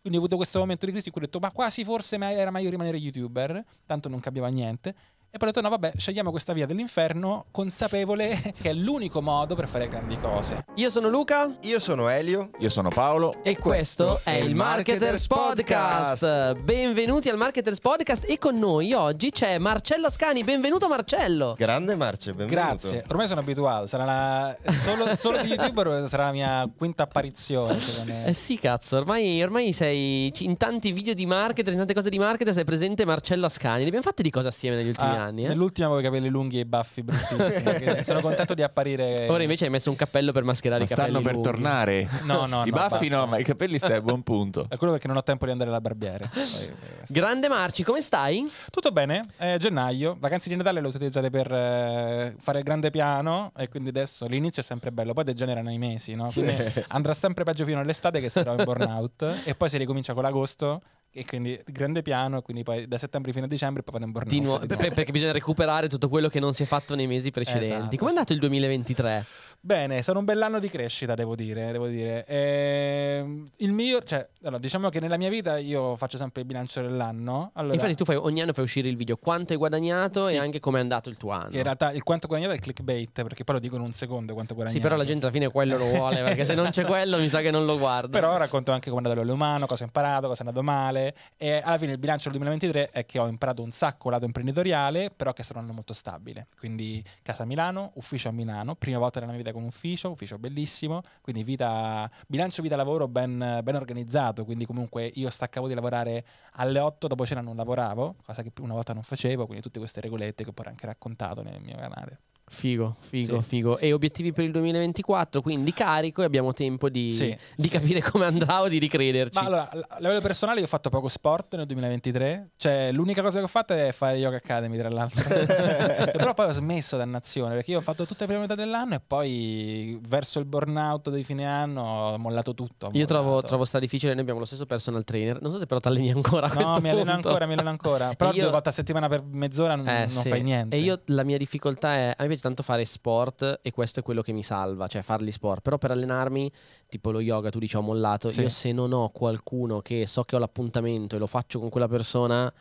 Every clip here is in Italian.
Quindi ho avuto questo momento di crisi in cui ho detto, ma quasi forse era meglio rimanere youtuber, tanto non cambiava niente. E poi ho detto no vabbè, scegliamo questa via dell'inferno consapevole che è l'unico modo per fare grandi cose. Io sono Luca. Io sono Elio. Io sono Paolo. E questo è il Marketers Podcast. Podcast. Benvenuti al Marketers Podcast e con noi oggi c'è Marcello Ascani. Benvenuto Marcello. Grande Marce, benvenuto. Grazie. Ormai sono abituato, sarà la... solo, solo di youtuber sarà la mia quinta apparizione. Eh sì cazzo, ormai, ormai sei in tanti video di marketer, in tante cose di marketer, sei presente Marcello Ascani. Li abbiamo fatti di cosa assieme negli ultimi anni anni. Eh? Nell'ultima avevo i capelli lunghi e i baffi bruttissimi. sono contento di apparire. Ora invece hai messo un cappello per mascherare ma i capelli. Stanno per lunghi. tornare. No, no. I no, baffi basta. no, ma i capelli stai a buon punto. È quello perché non ho tempo di andare alla barbiere. Eh, grande Marci, come stai? Tutto bene. È eh, gennaio, vacanze di Natale le utilizzate per eh, fare il grande piano. E quindi adesso l'inizio è sempre bello, poi degenerano i mesi, no? Quindi andrà sempre peggio fino all'estate che sarò in burnout. e poi si ricomincia con l'agosto e quindi grande piano, quindi poi da settembre fino a dicembre poi vado in burnout. Di nuovo, perché bisogna recuperare tutto quello che non si è fatto nei mesi precedenti. Esatto. è andato il 2023? Bene, è un bell'anno di crescita, devo dire. Devo dire. E ehm, il mio, cioè, allora, diciamo che nella mia vita io faccio sempre il bilancio dell'anno. Allora, Infatti, tu fai, ogni anno fai uscire il video quanto hai guadagnato sì. e anche come è andato il tuo anno. Che in realtà il quanto guadagnato è il clickbait, perché poi lo dico in un secondo quanto guadagnato. Sì, però la gente alla fine quello lo vuole, perché se non c'è quello mi sa che non lo guarda. Però racconto anche come è andato l'umano, cosa ho imparato, cosa è andato male. E alla fine il bilancio del 2023 è che ho imparato un sacco lato imprenditoriale, però che sarà un anno molto stabile. Quindi casa a Milano, ufficio a Milano, prima volta nella mia vita abita con un ufficio, ufficio bellissimo, quindi vita, bilancio vita-lavoro ben, ben, organizzato, quindi comunque io staccavo di lavorare alle 8, dopo cena non lavoravo, cosa che una volta non facevo, quindi tutte queste regolette che ho poi anche raccontato nel mio canale. Figo, figo, sì. figo. E obiettivi per il 2024, quindi carico e abbiamo tempo di, sì, di sì. capire come andrà o di ricrederci. Ma allora, a livello personale io ho fatto poco sport nel 2023, cioè l'unica cosa che ho fatto è fare Yoga Academy tra l'altro. Però poi ho smesso dannazione perché io ho fatto tutte le prime metà dell'anno e poi verso il burnout di fine anno ho mollato tutto. Ho Io trovo, trovo sta difficile, noi abbiamo lo stesso personal trainer, non so se però ti alleni ancora a No, mi alleno ancora, mi alleno ancora. Però io... due volte a settimana per mezz'ora non, eh, non fai niente. E io la mia difficoltà è... A me piace tanto fare sport e questo è quello che mi salva, cioè farli sport. Però per allenarmi, tipo lo yoga, tu dici ho mollato, sì. io se non ho qualcuno che so che ho l'appuntamento e lo faccio con quella persona,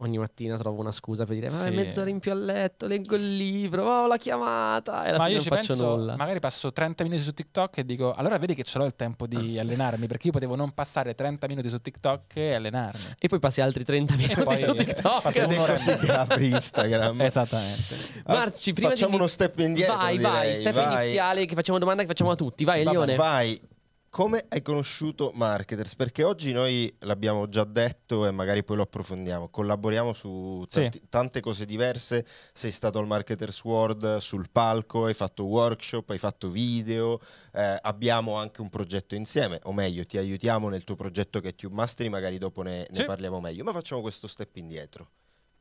ogni mattina trovo una scusa per dire: Ma sì. mezz'ora in più a letto, leggo il libro, ho oh, la chiamata. E alla Ma io ci penso, nulla. magari passo 30 minuti su TikTok e dico: Allora vedi che ce l'ho il tempo di ah. allenarmi perché io potevo non passare 30 minuti su TikTok e allenarmi. E poi passi altri 30 minuti su TikTok. Passo un'ora su Instagram. Esattamente. Ah, Marci, prima facciamo di... uno step indietro. Vai, direi. vai, step vai. iniziale che facciamo domanda che facciamo a tutti. Vai, Leone. Vai, come hai conosciuto Marketers? Perché oggi noi l'abbiamo già detto e magari poi lo approfondiamo. Collaboriamo su tanti, sì. tante cose diverse. Sei stato al Marketers World sul palco, hai fatto workshop, hai fatto video. Eh, abbiamo anche un progetto insieme, o meglio, ti aiutiamo nel tuo progetto che è Tube Mastery. Magari dopo ne, ne sì. parliamo meglio. Ma facciamo questo step indietro.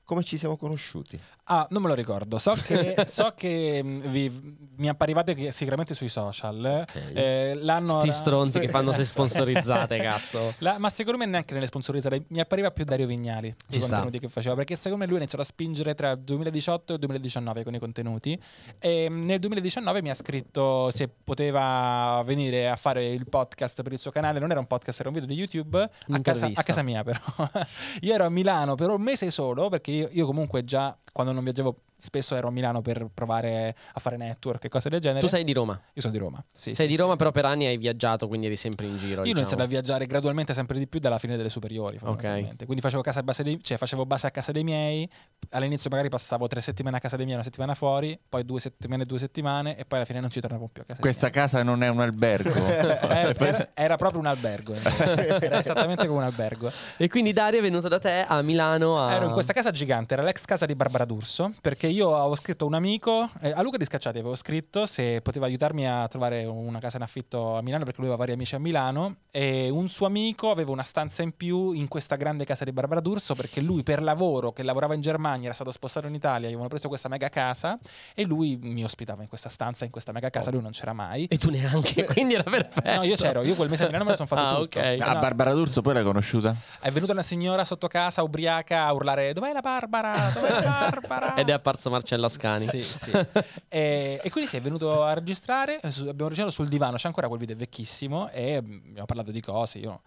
Come ci siamo conosciuti? Ah, non me lo ricordo. So che, so che mm, vi, mi apparivate sicuramente sui social. Eh, okay. Eh, l'hanno Sti stronzi che fanno se sponsorizzate, cazzo. La, ma secondo me neanche nelle sponsorizzate. Mi appariva più Dario Vignali Ci i contenuti che faceva. Perché secondo me lui ha iniziato a spingere tra 2018 e 2019 con i contenuti. E mm, nel 2019 mi ha scritto se poteva venire a fare il podcast per il suo canale. Non era un podcast, era un video di YouTube. A casa, a casa mia, però. Io ero a Milano per un mese solo perché io, io comunque già quando non viaggiavo spesso ero a Milano per provare a fare network e cose del genere. Tu sei di Roma? Io sono di Roma. Sì, sei sì, di Roma, però per anni hai viaggiato, quindi eri sempre in giro. Io diciamo. iniziato a diciamo. viaggiare gradualmente sempre di più dalla fine delle superiori. Okay. Quindi facevo, casa a dei, cioè, facevo base a casa dei miei. All'inizio magari passavo tre settimane a casa dei miei, una settimana fuori, poi due settimane, due settimane, e poi alla fine non ci tornavo più a casa. Questa casa non è un albergo. era, era, era, proprio un albergo. era esattamente come un albergo. E quindi Dario è venuto da te a Milano. A... Ero in questa casa gigante, era l'ex casa di Barbara D'Urso, perché perché io avevo scritto a un amico, eh, a Luca di Scacciati avevo scritto se poteva aiutarmi a trovare una casa in affitto a Milano perché lui aveva vari amici a Milano e un suo amico aveva una stanza in più in questa grande casa di Barbara D'Urso perché lui per lavoro che lavorava in Germania era stato spostato in Italia, gli avevano preso questa mega casa e lui mi ospitava in questa stanza, in questa mega casa, oh. lui non c'era mai. E tu neanche, quindi era perfetto. No, io c'ero, io quel mese a Milano me lo sono fatto ah, tutto. Okay. Ah, no. Barbara D'Urso poi l'hai conosciuta? È venuta una signora sotto casa ubriaca a urlare "Dov'è la Barbara? Dov'è la Barbara?" Ed è apparsa comparsa Marcella Ascani. Sì, sì. e, eh, e, quindi si è venuto a registrare, eh, abbiamo registrato sul divano, c'è ancora quel video vecchissimo e abbiamo parlato di cose, io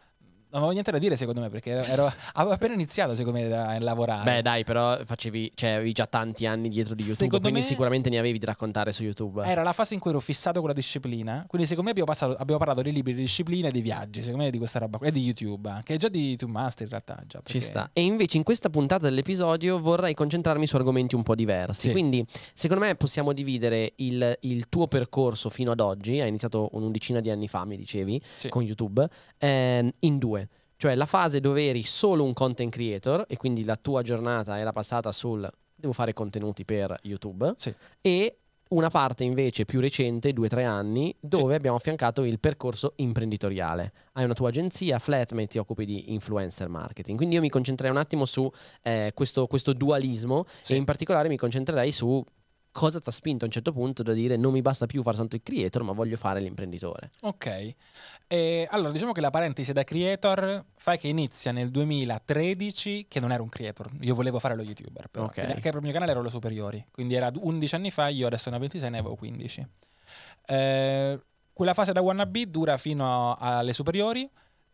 non avevo niente da dire secondo me perché ero, avevo appena iniziato secondo me a lavorare. Beh dai però facevi, cioè, avevi già tanti anni dietro di YouTube secondo quindi me, sicuramente ne avevi di raccontare su YouTube. Era la fase in cui ero fissato con la disciplina, quindi secondo me abbiamo, passato, abbiamo parlato dei libri, di disciplina e dei viaggi, secondo me di questa roba qua e di YouTube, che è già di YouTube Master in realtà. Già, Ci sta. E invece in questa puntata dell'episodio vorrei concentrarmi su argomenti un po' diversi, sì. quindi secondo me possiamo dividere il, il, tuo percorso fino ad oggi, hai iniziato un'undicina di anni fa mi dicevi sì. con YouTube, ehm, in due cioè la fase dove eri solo un content creator e quindi la tua giornata era passata sul devo fare contenuti per YouTube sì. e una parte invece più recente, due o tre anni, dove sì. abbiamo affiancato il percorso imprenditoriale. Hai una tua agenzia, Flatmate, ti occupi di influencer marketing. Quindi io mi concentrerei un attimo su eh, questo, questo, dualismo sì. e in particolare mi concentrerei su cosa ti ha spinto a un certo punto da dire non mi basta più fare tanto il creator, ma voglio fare l'imprenditore? Ok, e allora diciamo che la parentesi da creator fai che inizia nel 2013, che non ero un creator, io volevo fare lo youtuber, però, okay. perché per il mio canale ero lo superiori, quindi era 11 anni fa, io adesso ne ho 26, ne avevo 15. Eh, quella fase da wannabe dura fino alle superiori,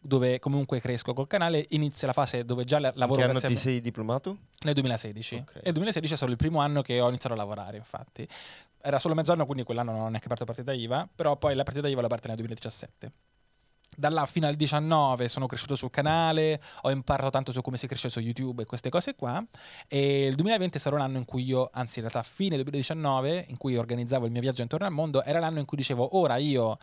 dove comunque cresco col canale, inizia la fase dove già lavoro. In che anno ti sei diplomato? Nel 2016. Okay. E il 2016 è solo il primo anno che ho iniziato a lavorare, infatti. Era solo mezz'anno, quindi quell'anno non è neanche aperto partita IVA, però poi la partita IVA l'ho aperta nel 2017 da là fino al 19 sono cresciuto sul canale, ho imparato tanto su come si cresce su YouTube e queste cose qua. E il 2020 sarà un anno in cui io, anzi in realtà fine 2019, in cui organizzavo il mio viaggio intorno al mondo, era l'anno in cui dicevo ora io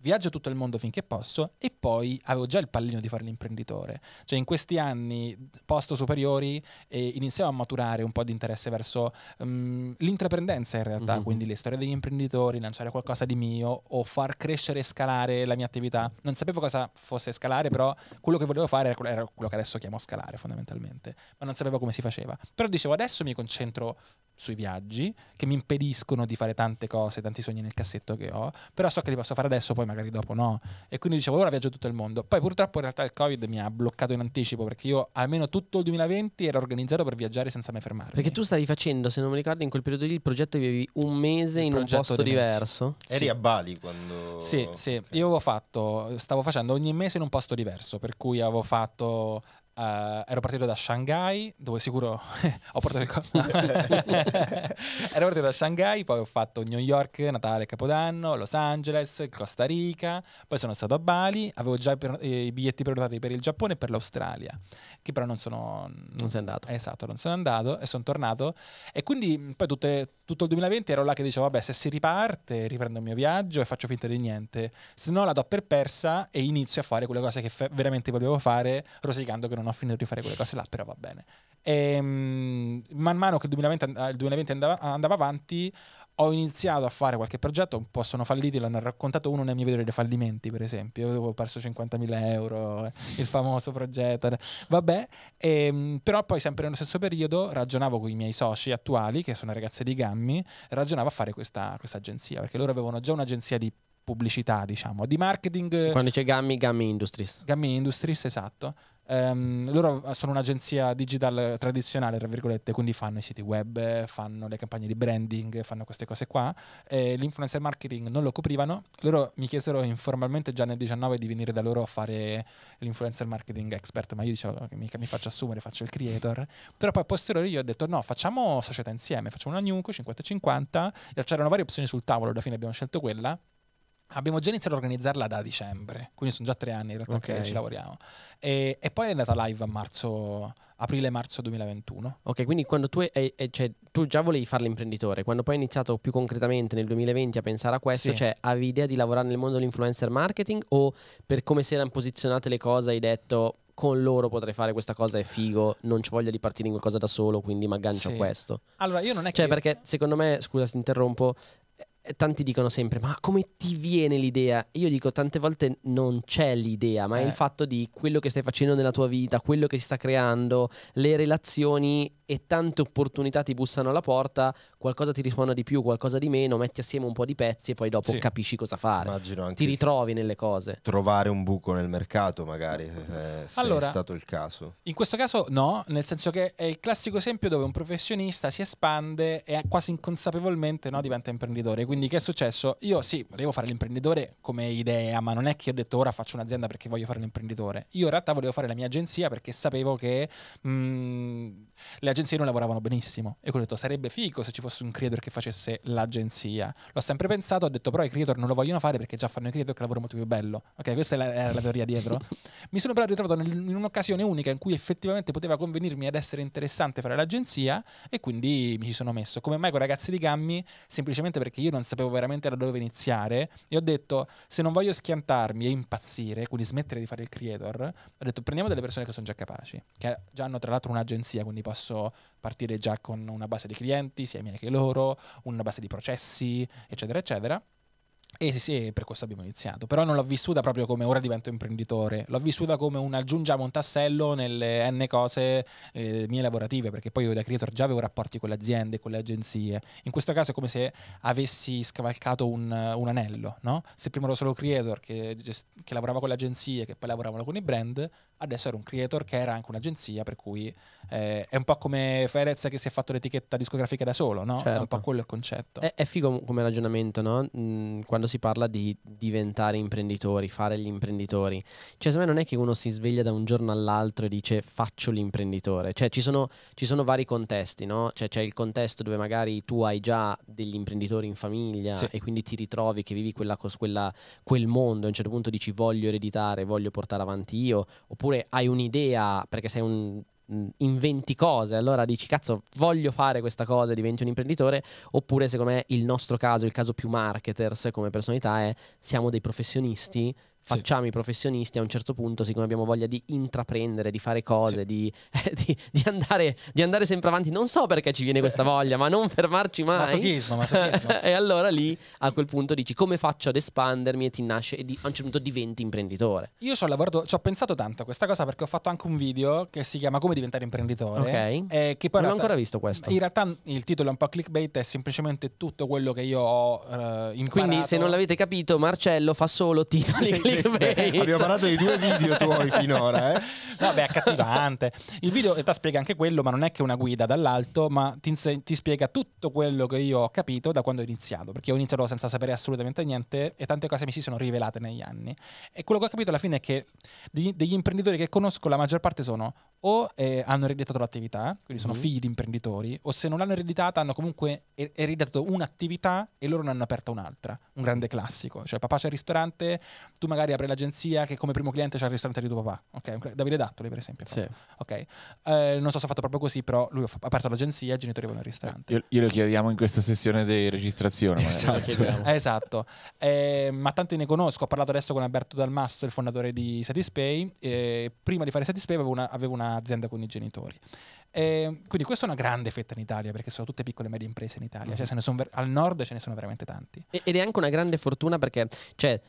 viaggio tutto il mondo finché posso e poi avevo già il pallino di fare l'imprenditore. Cioè in questi anni posto superiori eh, iniziavo a maturare un po' di interesse verso um, mm, l'intraprendenza in realtà, mm-hmm. quindi le storie degli imprenditori, lanciare qualcosa di mio o far crescere e scalare la mia attività. Non sapevo cosa fosse scalare, però quello che volevo fare era quello che adesso chiamo scalare fondamentalmente, ma non sapevo come si faceva. Però dicevo adesso mi concentro sui viaggi che mi impediscono di fare tante cose, tanti sogni nel cassetto che ho, però so che li posso fare adesso, poi magari dopo no. E quindi dicevo, ora viaggio tutto il mondo. Poi purtroppo in realtà il Covid mi ha bloccato in anticipo perché io almeno tutto il 2020 ero organizzato per viaggiare senza mai fermarmi. Perché tu stavi facendo, se non mi ricordo, in quel periodo lì il progetto avevi un mese il in un posto diverso. Mesi. Eri sì. a Bali quando... Sì, sì. Io avevo fatto, stavo facendo ogni mese in un posto diverso, per cui avevo fatto Uh, ero partito da Shanghai, dove sicuro ho portato il corpo. ero partito da Shanghai, poi ho fatto New York, Natale, Capodanno, Los Angeles, Costa Rica, poi sono stato a Bali, avevo già per, i biglietti prenotati per il Giappone e per l'Australia, che però non sono... Non sei andato. Esatto, non sono andato e sono tornato. E quindi poi tutte tutto il 2020 ero là che dicevo, vabbè, se si riparte riprendo il mio viaggio e faccio finta di niente, se no la do per persa e inizio a fare quelle cose che fe- veramente volevo fare, rosicando che non ho finito di fare quelle cose là, però va bene. E, ehm, man mano che il 2020, il 2020 andava, andava avanti, ho iniziato a fare qualche progetto, un po' sono falliti, l'hanno raccontato uno nei miei video dei fallimenti, per esempio, dove ho perso 50.000 euro, eh, il famoso progetto, vabbè, e, ehm, però poi sempre nello stesso periodo ragionavo con i miei soci attuali, che sono ragazze di Gammi, ragionavo a fare questa, questa agenzia, perché loro avevano già un'agenzia di pubblicità, diciamo, di marketing. Quando c'è Gammi, Gammi Industries. Gammi Industries, esatto Um, loro sono un'agenzia digital tradizionale, tra virgolette, quindi fanno i siti web, fanno le campagne di branding, fanno queste cose qua. E l'influencer marketing non lo coprivano. Loro mi chiesero informalmente già nel 19 di venire da loro a fare l'influencer marketing expert, ma io dicevo che mica mi faccio assumere, faccio il creator. Però poi a posteriori io ho detto no, facciamo società insieme, facciamo una Nuco 50-50. C'erano varie opzioni sul tavolo, alla fine abbiamo scelto quella Abbiamo già iniziato a organizzarla da dicembre, quindi sono già tre anni in realtà okay. che ci lavoriamo. E, e, poi è andata live a marzo, aprile-marzo 2021. Ok, quindi quando tu, è, è, cioè, tu già volevi fare l'imprenditore, quando poi hai iniziato più concretamente nel 2020 a pensare a questo, sì. cioè avevi idea di lavorare nel mondo dell'influencer marketing o per come si erano posizionate le cose hai detto con loro potrei fare questa cosa è figo, non ci voglia di partire in qualcosa da solo, quindi mi aggancio sì. a questo. Allora, io non è cioè, che Cioè, perché secondo me, scusa se interrompo, tanti dicono sempre, ma come ti viene l'idea? Io dico, tante volte non c'è l'idea, ma eh. è il eh. fatto di quello che stai facendo nella tua vita, quello che si sta creando, le relazioni e tante opportunità ti bussano alla porta, qualcosa ti risponda di più, qualcosa di meno, metti assieme un po' di pezzi e poi dopo sì. capisci cosa fare. Immagino anche ti ritrovi nelle cose. Trovare un buco nel mercato magari, eh, se allora, è stato il caso. In questo caso no, nel senso che è il classico esempio dove un professionista si espande e quasi inconsapevolmente no, diventa imprenditore. Quindi quindi che è successo? Io sì, volevo fare l'imprenditore come idea, ma non è che ho detto ora faccio un'azienda perché voglio fare l'imprenditore. Io in realtà volevo fare la mia agenzia perché sapevo che mh, mm, le agenzie non lavoravano benissimo. E ho detto sarebbe figo se ci fosse un creator che facesse l'agenzia. L'ho sempre pensato, ho detto però i creator non lo vogliono fare perché già fanno i creator che lavorano molto più bello. Ok, questa era la teoria dietro. Mi sono però ritrovato in un'occasione unica in cui effettivamente poteva convenirmi ad essere interessante fare l'agenzia e quindi mi ci sono messo. Come mai con ragazzi di Gammi? Semplicemente perché io non non sapevo veramente da dove iniziare e ho detto se non voglio schiantarmi e impazzire, quindi smettere di fare il creator, ho detto prendiamo delle persone che sono già capaci, che già hanno tra l'altro un'agenzia, quindi posso partire già con una base di clienti, sia mia che loro, una base di processi, eccetera, eccetera. E eh, sì, sì, per questo abbiamo iniziato. Però non l'ho vissuta proprio come ora divento imprenditore, l'ho vissuta come un aggiungiamo un tassello nelle N cose eh, mie lavorative, perché poi io da creator già avevo rapporti con le aziende, con le agenzie. In questo caso è come se avessi scavalcato un, un anello, no? Se prima ero solo creator che, che lavorava con le agenzie, che poi lavoravano con i brand, adesso era un creator che era anche un'agenzia, per cui eh, è un po' come Ferez che si è fatto l'etichetta discografica da solo, no? Certo. È un certo. po' quello il concetto. È, è figo come ragionamento, no? Mm, quando si parla di diventare imprenditori, fare gli imprenditori. Cioè, secondo me non è che uno si sveglia da un giorno all'altro e dice faccio l'imprenditore. Cioè, ci sono, ci sono vari contesti, no? Cioè, c'è il contesto dove magari tu hai già degli imprenditori in famiglia sì. e quindi ti ritrovi che vivi quella, quella, quel mondo, a un certo punto dici voglio ereditare, voglio portare avanti io, oppure oppure hai un'idea perché sei un mm, inventi cose, allora dici cazzo voglio fare questa cosa e diventi un imprenditore, oppure secondo me il nostro caso, il caso più marketers come personalità è siamo dei professionisti facciamo sì. i professionisti a un certo punto, siccome abbiamo voglia di intraprendere, di fare cose, sì. di, eh, di, di, andare, di, andare, sempre avanti. Non so perché ci viene questa voglia, ma non fermarci mai. Masochismo, masochismo. e allora lì a quel punto dici come faccio ad espandermi e ti nasce e a un certo punto diventi imprenditore. Io ci ho lavorato, ci ho pensato tanto a questa cosa perché ho fatto anche un video che si chiama Come diventare imprenditore. Ok. Eh, che poi non l'ho ancora visto questo. In realtà il titolo è un po' clickbait, è semplicemente tutto quello che io ho eh, imparato. Quindi se non l'avete capito, Marcello fa solo titoli clickbait quelli Abbiamo parlato di due video tuoi finora, eh? Vabbè, accattivante. Il video in spiega anche quello, ma non è che una guida dall'alto, ma ti, ti spiega tutto quello che io ho capito da quando ho iniziato, perché ho iniziato senza sapere assolutamente niente e tante cose mi si sono rivelate negli anni. E quello che ho capito alla fine è che degli, degli imprenditori che conosco, la maggior parte sono o eh, hanno ereditato l'attività, quindi sono mm. figli di imprenditori, o se non l'hanno ereditata hanno comunque er- ereditato un'attività e loro ne hanno aperta un'altra, un grande classico. Cioè papà c'è il ristorante, tu magari magari apre l'agenzia che come primo cliente c'ha il ristorante di tuo papà. Okay? Davide Dattoli, per esempio. Sì. Okay. Eh, non so se ha fatto proprio così, però lui ha aperto l'agenzia i genitori vanno al ristorante. glielo chiediamo in questa sessione di registrazione. Esatto. esatto. Eh, ma tanti ne conosco. Ho parlato adesso con Alberto Dalmasso, il fondatore di Satispay. Eh, prima di fare Satispay avevo, una, avevo un'azienda con i genitori. Eh, quindi questa è una grande fetta in Italia perché sono tutte piccole e medie imprese in Italia, mm. cioè, mm-hmm. ver- al nord ce ne sono veramente tanti. Ed è anche una grande fortuna perché cioè,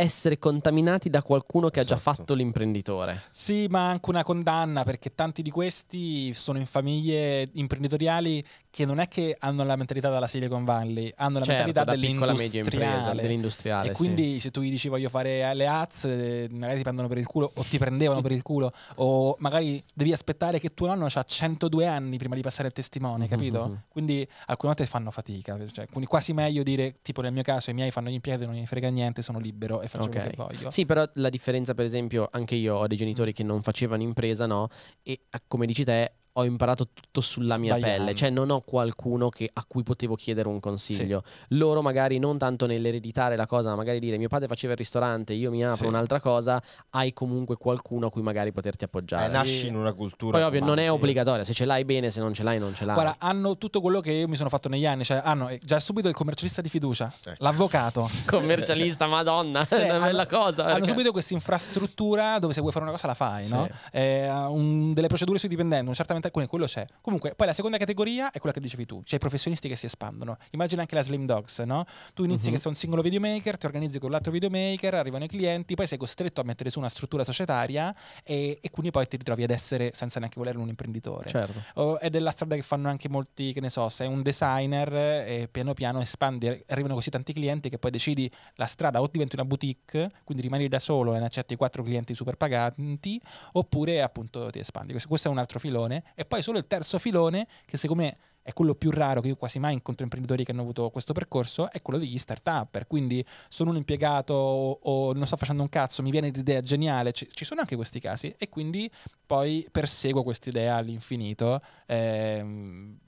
essere contaminati da qualcuno che esatto. ha già esatto. fatto l'imprenditore. Sì, ma anche una condanna, perché tanti di questi sono in famiglie imprenditoriali che non è che hanno la mentalità della Silicon Valley, hanno la certo, mentalità dell'industriale. dell'industriale. E quindi se tu gli dici voglio fare le ads, eh, magari ti prendono per il culo o ti prendevano per il culo, o magari devi aspettare che tuo nonno ha 102 anni prima di passare il testimone, mm-hmm. capito? Mm-hmm. Quindi alcune volte fanno fatica, cioè, quindi quasi meglio dire, tipo nel mio caso i miei fanno gli impiegati, non gli frega niente, sono libero E e faccio okay. quello che voglio. Sì, però la differenza, per esempio, anche io ho dei genitori mm. che non facevano impresa, no? E come dici te, ho imparato tutto sulla Sbagliando. mia pelle, cioè non ho qualcuno che, a cui potevo chiedere un consiglio. Sì. Loro magari non tanto nell'ereditare la cosa, ma magari dire mio padre faceva il ristorante, io mi apro sì. un'altra cosa, hai comunque qualcuno a cui magari poterti appoggiare. Eh, nasci in una cultura. Poi ovvio, non sì. è obbligatoria, se ce l'hai bene, se non ce l'hai non ce l'hai. Guarda, hanno tutto quello che io mi sono fatto negli anni, cioè hanno eh, già subito il commercialista di fiducia, ecco. l'avvocato. commercialista, madonna, cioè, è una bella hanno, cosa. Perché... Hanno subito questa infrastruttura dove se vuoi fare una cosa la fai, no? Eh, un, delle procedure sui dipendenti, un certamente quindi quello c'è. Comunque, poi la seconda categoria è quella che dicevi tu, cioè i professionisti che si espandono. Immagina anche la Slim Dogs, no? Tu inizi uh-huh. che sei un singolo videomaker, ti organizzi con l'altro videomaker, arrivano i clienti, poi sei costretto a mettere su una struttura societaria e, e quindi poi ti ritrovi ad essere, senza neanche volere, un imprenditore. Certo. Oh, ed è la strada che fanno anche molti, che ne so, sei un designer e piano piano espandi, arrivano così tanti clienti che poi decidi la strada o diventi una boutique, quindi rimani da solo e ne accetti quattro clienti super paganti, oppure appunto ti espandi. questo, è un altro filone e poi solo il terzo filone, che secondo me è quello più raro che io quasi mai incontro imprenditori che hanno avuto questo percorso, è quello degli start-upper. Quindi sono un impiegato o, o non sto facendo un cazzo, mi viene l'idea geniale, ci, ci, sono anche questi casi e quindi poi perseguo quest'idea all'infinito, eh,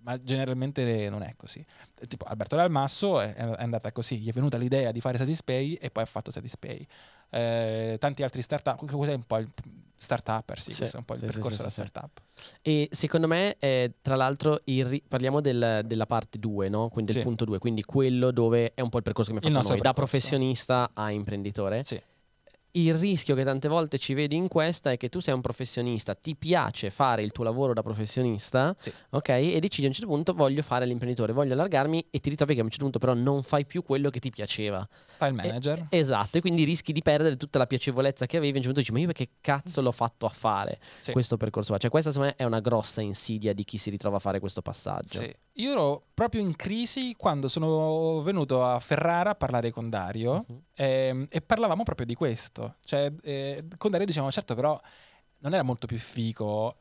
ma generalmente non è così. Eh, tipo Alberto Dalmasso è, è andata così, gli è venuta l'idea di fare Satispay e poi ha fatto Satispay. Eh, tanti altri start-up, cos'è un po' il startup, sì, sì, un po' il sì, percorso della startup. E secondo me, eh, tra l'altro, ri- parliamo del, della parte 2, no? quindi del punto 2, quindi quello dove è un po' il percorso che mi ha fatto noi, percorso. da professionista a imprenditore. Sì il rischio che tante volte ci vedi in questa è che tu sei un professionista, ti piace fare il tuo lavoro da professionista, sì. ok? E decidi a un certo punto voglio fare l'imprenditore, voglio allargarmi e ti ritrovi che a un certo punto però non fai più quello che ti piaceva. Fai il manager. E, esatto, e quindi rischi di perdere tutta la piacevolezza che avevi, a un certo punto dici ma io perché cazzo l'ho fatto a fare sì. questo percorso qua? Cioè questa secondo me è una grossa insidia di chi si ritrova a fare questo passaggio. Sì. Io ero proprio in crisi quando sono venuto a Ferrara a parlare con Dario uh-huh. Mhm. e, ehm, e, parlavamo proprio di questo. Cioè, eh, con Dario dicevamo, certo, però non era molto più fico.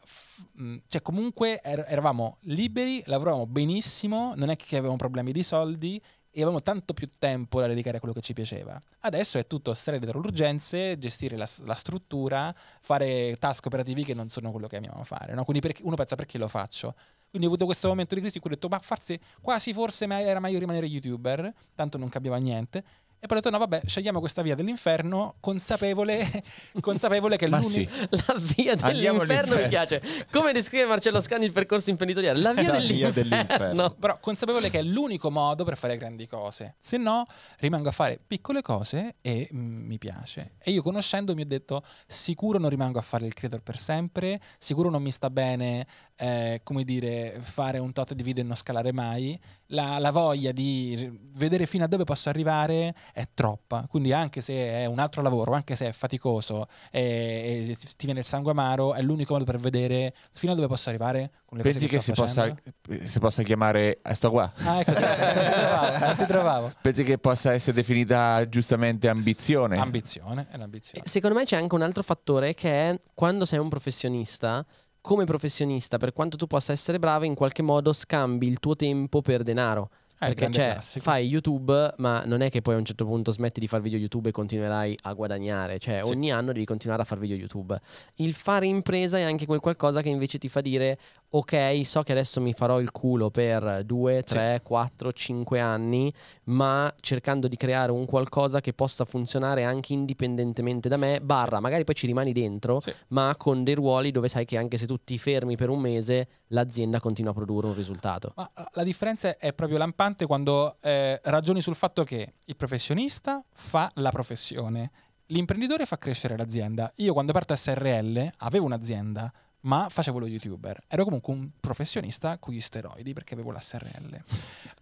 Mm, cioè, comunque er- eravamo liberi, lavoravamo benissimo, non è che avevamo problemi di soldi e avevamo tanto più tempo da dedicare a quello che ci piaceva. Adesso è tutto stare dietro le urgenze, gestire la, la, struttura, fare task operativi che non sono quello che amiamo fare. No? Quindi per- uno pensa perché lo faccio? Quindi ho avuto questo momento di crisi in cui ho detto, ma forse, quasi forse era meglio rimanere youtuber, tanto non cambiava niente. E poi ho detto: no, vabbè, scegliamo questa via dell'inferno, consapevole, consapevole che l'unica. Sì. La via dell'inferno mi piace. Come descrive Marcello Scani il percorso imprenditoriale? La via, la dell'inferno. via dell'inferno. Però consapevole che è l'unico modo per fare grandi cose. Se no, rimango a fare piccole cose e mm, mi piace. E io conoscendo mi ho detto: sicuro non rimango a fare il creator per sempre, sicuro non mi sta bene, eh, come dire, fare un tot di video e non scalare mai. La, la voglia di vedere fino a dove posso arrivare è troppa. Quindi anche se è un altro lavoro, anche se è faticoso e, ti viene il sangue amaro, è l'unico modo per vedere fino a dove posso arrivare con le Pensi che, che si, possa, si, possa, chiamare eh, sto qua? Ah, ecco, non ti trovavo. Pensi che possa essere definita giustamente ambizione? Ambizione, è l'ambizione. Secondo me c'è anche un altro fattore che è quando sei un professionista come professionista, per quanto tu possa essere bravo, in qualche modo scambi il tuo tempo per denaro. Ah, perché cioè, fai YouTube, ma non è che poi a un certo punto smetti di fare video YouTube e continuerai a guadagnare. Cioè, sì. ogni anno devi continuare a fare video YouTube. Il fare impresa è anche quel qualcosa che invece ti fa dire ok, so che adesso mi farò il culo per 2, 3, 4, 5 anni, ma cercando di creare un qualcosa che possa funzionare anche indipendentemente da me, barra, sì. magari poi ci rimani dentro, sì. ma con dei ruoli dove sai che anche se tu ti fermi per un mese, l'azienda continua a produrre un risultato. Ma eh, la differenza è proprio lampante quando eh, ragioni sul fatto che il professionista fa la professione. L'imprenditore fa crescere l'azienda. Io quando ho aperto SRL avevo un'azienda, ma facevo lo youtuber. Ero comunque un professionista con gli steroidi perché avevo la SRL.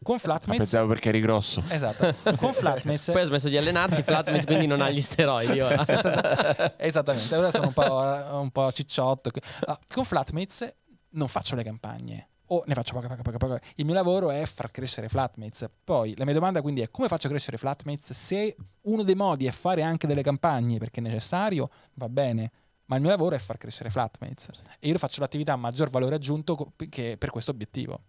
Con Flatmates. Ah, pensavo perché eri grosso. Esatto. Con Flatmates. Poi ho smesso di allenarsi, Flatmates quindi non ha gli steroidi. Ora. Esattamente. Ora sono un po', un po cicciotto. Ah, con Flatmates non faccio le campagne o ne faccio poca, poca, poca, poca. Il mio lavoro è far crescere flatmates. Poi la mia domanda quindi è come faccio a crescere flatmates? Se uno dei modi è fare anche delle campagne perché è necessario, va bene, ma il mio lavoro è far crescere Flatmates sì. e io faccio l'attività a maggior valore aggiunto per questo obiettivo.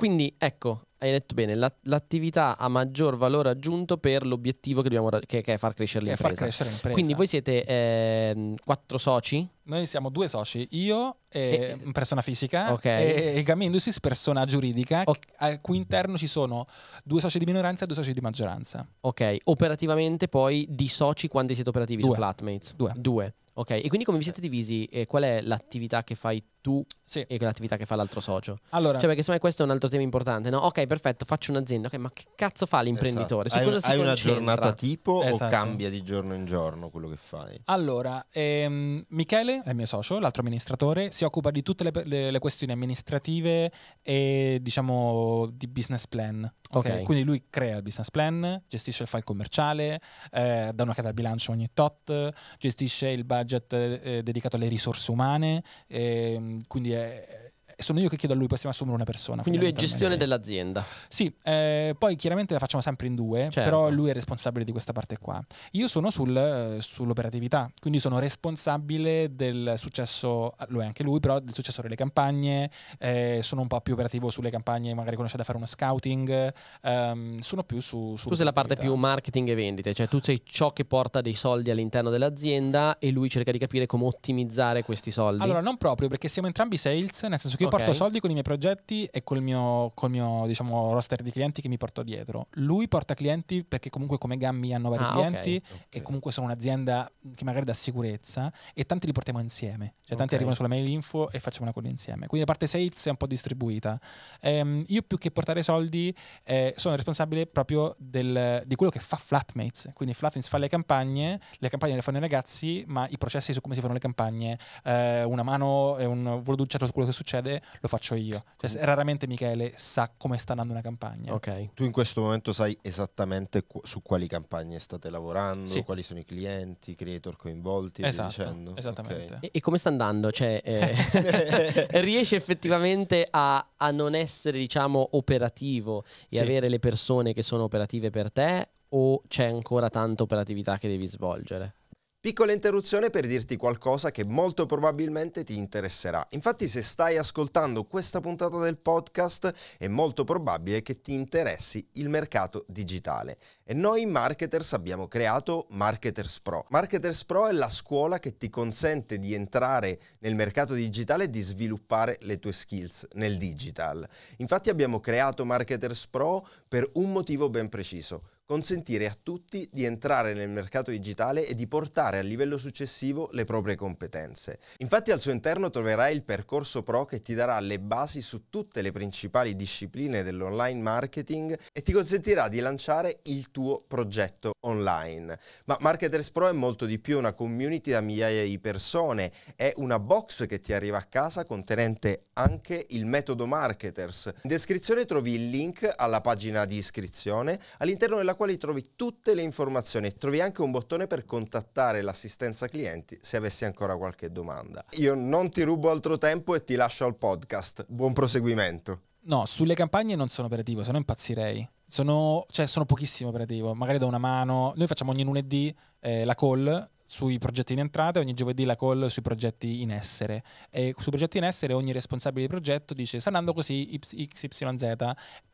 Quindi ecco, hai detto bene, la, l'attività a maggior valore aggiunto per l'obiettivo che, dobbiamo, che, che è far crescere l'impresa. Far crescere l'impresa. Quindi voi siete eh, quattro soci? Noi siamo due soci, io e, e persona fisica okay. e, e Gamma Industries persona giuridica, okay. al cui interno ci sono due soci di minoranza e due soci di maggioranza. Ok, operativamente poi di soci quanti siete operativi due. su Flatmates? Due. Due. Ok, e quindi come vi siete divisi? Eh, qual è l'attività che fai tu sì. e l'attività che fa l'altro socio. Allora, cioè, perché secondo me questo è un altro tema importante. No? Ok, perfetto, faccio un'azienda. Okay, ma che cazzo fa l'imprenditore? Esatto. Su cosa hai, hai una giornata tipo esatto. o cambia di giorno in giorno quello che fai? Allora, ehm, Michele è il mio socio, l'altro amministratore, si occupa di tutte le, le, le questioni amministrative e diciamo di business plan. Okay? Okay. Quindi lui crea il business plan, gestisce il file commerciale, eh, dà un'occhiata al bilancio ogni tot, gestisce il budget eh, dedicato alle risorse umane. Eh, quindi è, sono io che chiedo a lui, possiamo assumere una persona. Quindi lui è gestione dell'azienda. Sì, eh, poi chiaramente la facciamo sempre in due, certo. però lui è responsabile di questa parte qua. Io sono sul, eh, sull'operatività, quindi sono responsabile del successo, ah, lo è anche lui, però del successo delle campagne, eh, sono un po' più operativo sulle campagne, magari conosce da fare uno scouting, ehm, sono più su... su tu sei la parte più marketing e vendite, cioè tu sei ciò che porta dei soldi all'interno dell'azienda e lui cerca di capire come ottimizzare questi soldi. Allora, non proprio, perché siamo entrambi sales, nel senso che io okay. porto soldi con i miei progetti e col mio, col mio diciamo, roster di clienti che mi porto dietro. Lui porta clienti perché comunque come Gammi hanno vari ah, clienti okay. Okay. e comunque sono un'azienda che magari dà sicurezza e tanti li portiamo insieme. Cioè tanti arrivano sulla mail info e facciamo una cosa insieme. Quindi la parte sales è un po' distribuita. Ehm, io più che portare soldi eh, sono responsabile proprio del, di quello che fa Flatmates. Quindi Flatmates fa le campagne, le campagne le fanno i ragazzi, ma i processi su come si fanno le campagne, eh, una mano e un certo su quello che succede lo faccio io. Cioè, raramente Michele sa come sta andando una campagna. Ok. Tu in questo momento sai esattamente qu- su quali campagne state lavorando, sì. quali sono i clienti, i creator coinvolti, esatto, Esattamente. Okay. E-, e, come sta andando? Cioè, eh, riesce effettivamente a, a, non essere, diciamo, operativo e sì. avere le persone che sono operative per te o c'è ancora tanta operatività che devi svolgere? Piccola interruzione per dirti qualcosa che molto probabilmente ti interesserà. Infatti se stai ascoltando questa puntata del podcast è molto probabile che ti interessi il mercato digitale. E noi marketers abbiamo creato Marketers Pro. Marketers Pro è la scuola che ti consente di entrare nel mercato digitale e di sviluppare le tue skills nel digital. Infatti abbiamo creato Marketers Pro per un motivo ben preciso consentire a tutti di entrare nel mercato digitale e di portare a livello successivo le proprie competenze. Infatti al suo interno troverai il percorso pro che ti darà le basi su tutte le principali discipline dell'online marketing e ti consentirà di lanciare il tuo progetto online. Ma Marketers Pro è molto di più una community da migliaia di persone, è una box che ti arriva a casa contenente anche il metodo Marketers. In descrizione trovi il link alla pagina di iscrizione all'interno della quali trovi tutte le informazioni e trovi anche un bottone per contattare l'assistenza clienti se avessi ancora qualche domanda. Io non ti rubo altro tempo e ti lascio al podcast. Buon proseguimento. No, sulle campagne non sono operativo, se no impazzirei. Sono, cioè, sono pochissimo operativo, magari do una mano. Noi facciamo ogni lunedì eh, la call sui progetti in entrata, e ogni giovedì la call sui progetti in essere. E sui progetti in essere ogni responsabile di progetto dice sta andando così XYZ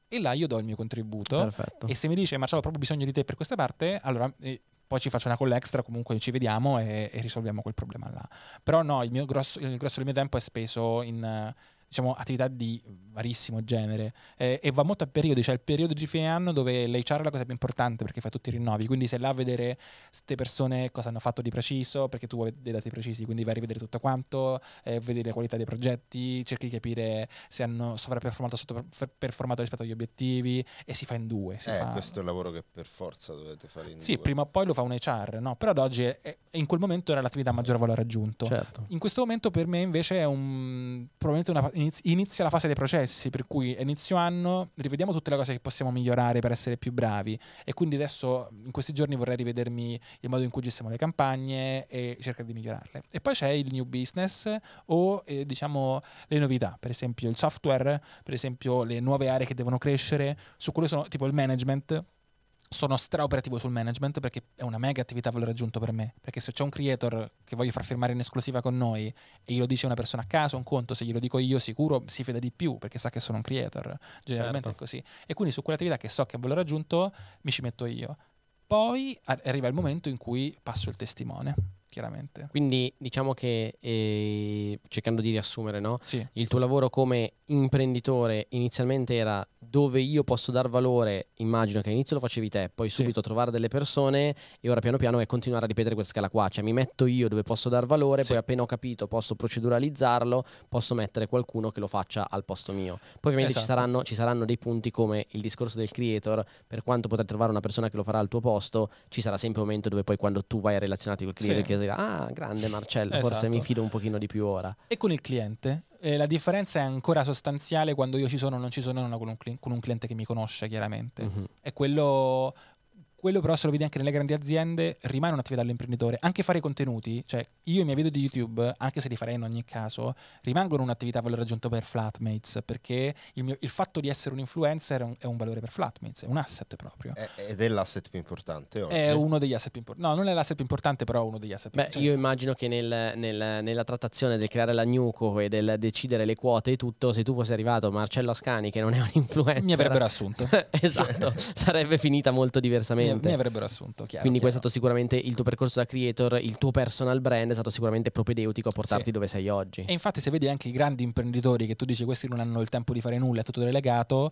e là io do il mio contributo. Perfetto. E se mi dice ma ho proprio bisogno di te per questa parte, allora eh, poi ci faccio una call extra, comunque ci vediamo e, e risolviamo quel problema là. Però no, il, grosso, il grosso del mio tempo è speso in... Uh, diciamo, attività di varissimo genere eh, e va molto a periodi, cioè il periodo di fine anno dove l'HR è la cosa più importante perché fa tutti i rinnovi, quindi sei là a vedere queste persone cosa hanno fatto di preciso, perché tu hai dei dati precisi, quindi vai a rivedere tutto quanto, eh, vedere la qualità dei progetti, cerchi di capire se hanno sovraperformato o sottoperformato rispetto agli obiettivi e si fa in due. Eh, fa... Questo è il lavoro che per forza dovete fare in sì, due. Sì, prima o poi lo fa un HR, no? però ad oggi è, è, in quel momento era l'attività a maggior valore aggiunto. Certo. In questo momento per me invece è un, probabilmente una inizia la fase dei processi, per cui inizio anno rivediamo tutte le cose che possiamo migliorare per essere più bravi e quindi adesso in questi giorni vorrei rivedermi il modo in cui gestiamo le campagne e cercare di migliorarle. E poi c'è il new business o eh, diciamo le novità, per esempio il software, per esempio le nuove aree che devono crescere, su quelle sono tipo il management sono straoperativo sul management perché è una mega attività a valore aggiunto per me. Perché se c'è un creator che voglio far firmare in esclusiva con noi e glielo dice una persona a caso, un conto, se glielo dico io sicuro si fida di più perché sa che sono un creator. Generalmente certo. è così. E quindi su quell'attività che so che ha valore aggiunto mi ci metto io. Poi arriva il momento in cui passo il testimone chiaramente. Quindi diciamo che, eh, cercando di riassumere, no? sì. il tuo lavoro come imprenditore inizialmente era dove io posso dar valore, immagino che all'inizio lo facevi te, poi subito sì. trovare delle persone e ora piano piano è continuare a ripetere questa scala qua, cioè mi metto io dove posso dar valore, sì. poi appena ho capito posso proceduralizzarlo, posso mettere qualcuno che lo faccia al posto mio. Poi ovviamente esatto. ci, saranno, ci saranno dei punti come il discorso del creator, per quanto potrai trovare una persona che lo farà al tuo posto, ci sarà sempre un momento dove poi quando tu vai a relazionarti col creator, sì dirà, ah grande Marcello, esatto. forse mi esatto. fido un pochino di più ora. E con il cliente? Eh, la differenza è ancora sostanziale quando io ci sono o non ci sono, non con un, cli- con un cliente che mi conosce chiaramente. Mm-hmm. È quello quello però se lo vedi anche nelle grandi aziende rimane un'attività dell'imprenditore. Anche fare contenuti, cioè io i miei video di YouTube, anche se li farei in ogni caso, rimangono un'attività a valore aggiunto per Flatmates, perché il, mio, il fatto di essere un influencer è un, è un, valore per Flatmates, è un asset proprio. È, ed è l'asset più importante oggi. È uno degli asset più importanti. No, non è l'asset più importante, però uno degli asset più importanti. Beh, io immagino che nel, nel, nella trattazione del creare la nuco e del decidere le quote e tutto, se tu fossi arrivato Marcello Ascani, che non è un influencer... Mi avrebbero assunto. esatto, sarebbe finita molto diversamente sicuramente. Mi avrebbero assunto, chiaro. Quindi questo è stato sicuramente il tuo percorso da creator, il tuo personal brand è stato sicuramente propedeutico a portarti sì. dove sei oggi. E infatti se vedi anche i grandi imprenditori che tu dici questi non hanno il tempo di fare nulla, è tutto delegato,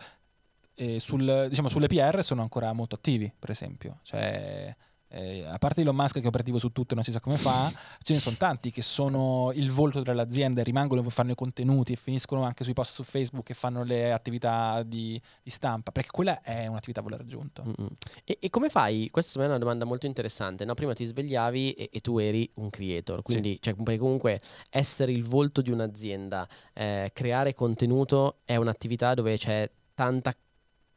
eh, sul, diciamo, sulle PR sono ancora molto attivi, per esempio. Cioè, eh, a parte Elon Musk che è operativo su tutto e non si sa come fa, ce ne sono tanti che sono il volto dell'azienda, e rimangono e fanno i contenuti e finiscono anche sui post su Facebook e fanno le attività di, di stampa, perché quella è un'attività a valore aggiunto. Mm-hmm. E, e, come fai? Questa è una domanda molto interessante, no? prima ti svegliavi e, e tu eri un creator, quindi sì. cioè, comunque essere il volto di un'azienda, eh, creare contenuto è un'attività dove c'è tanta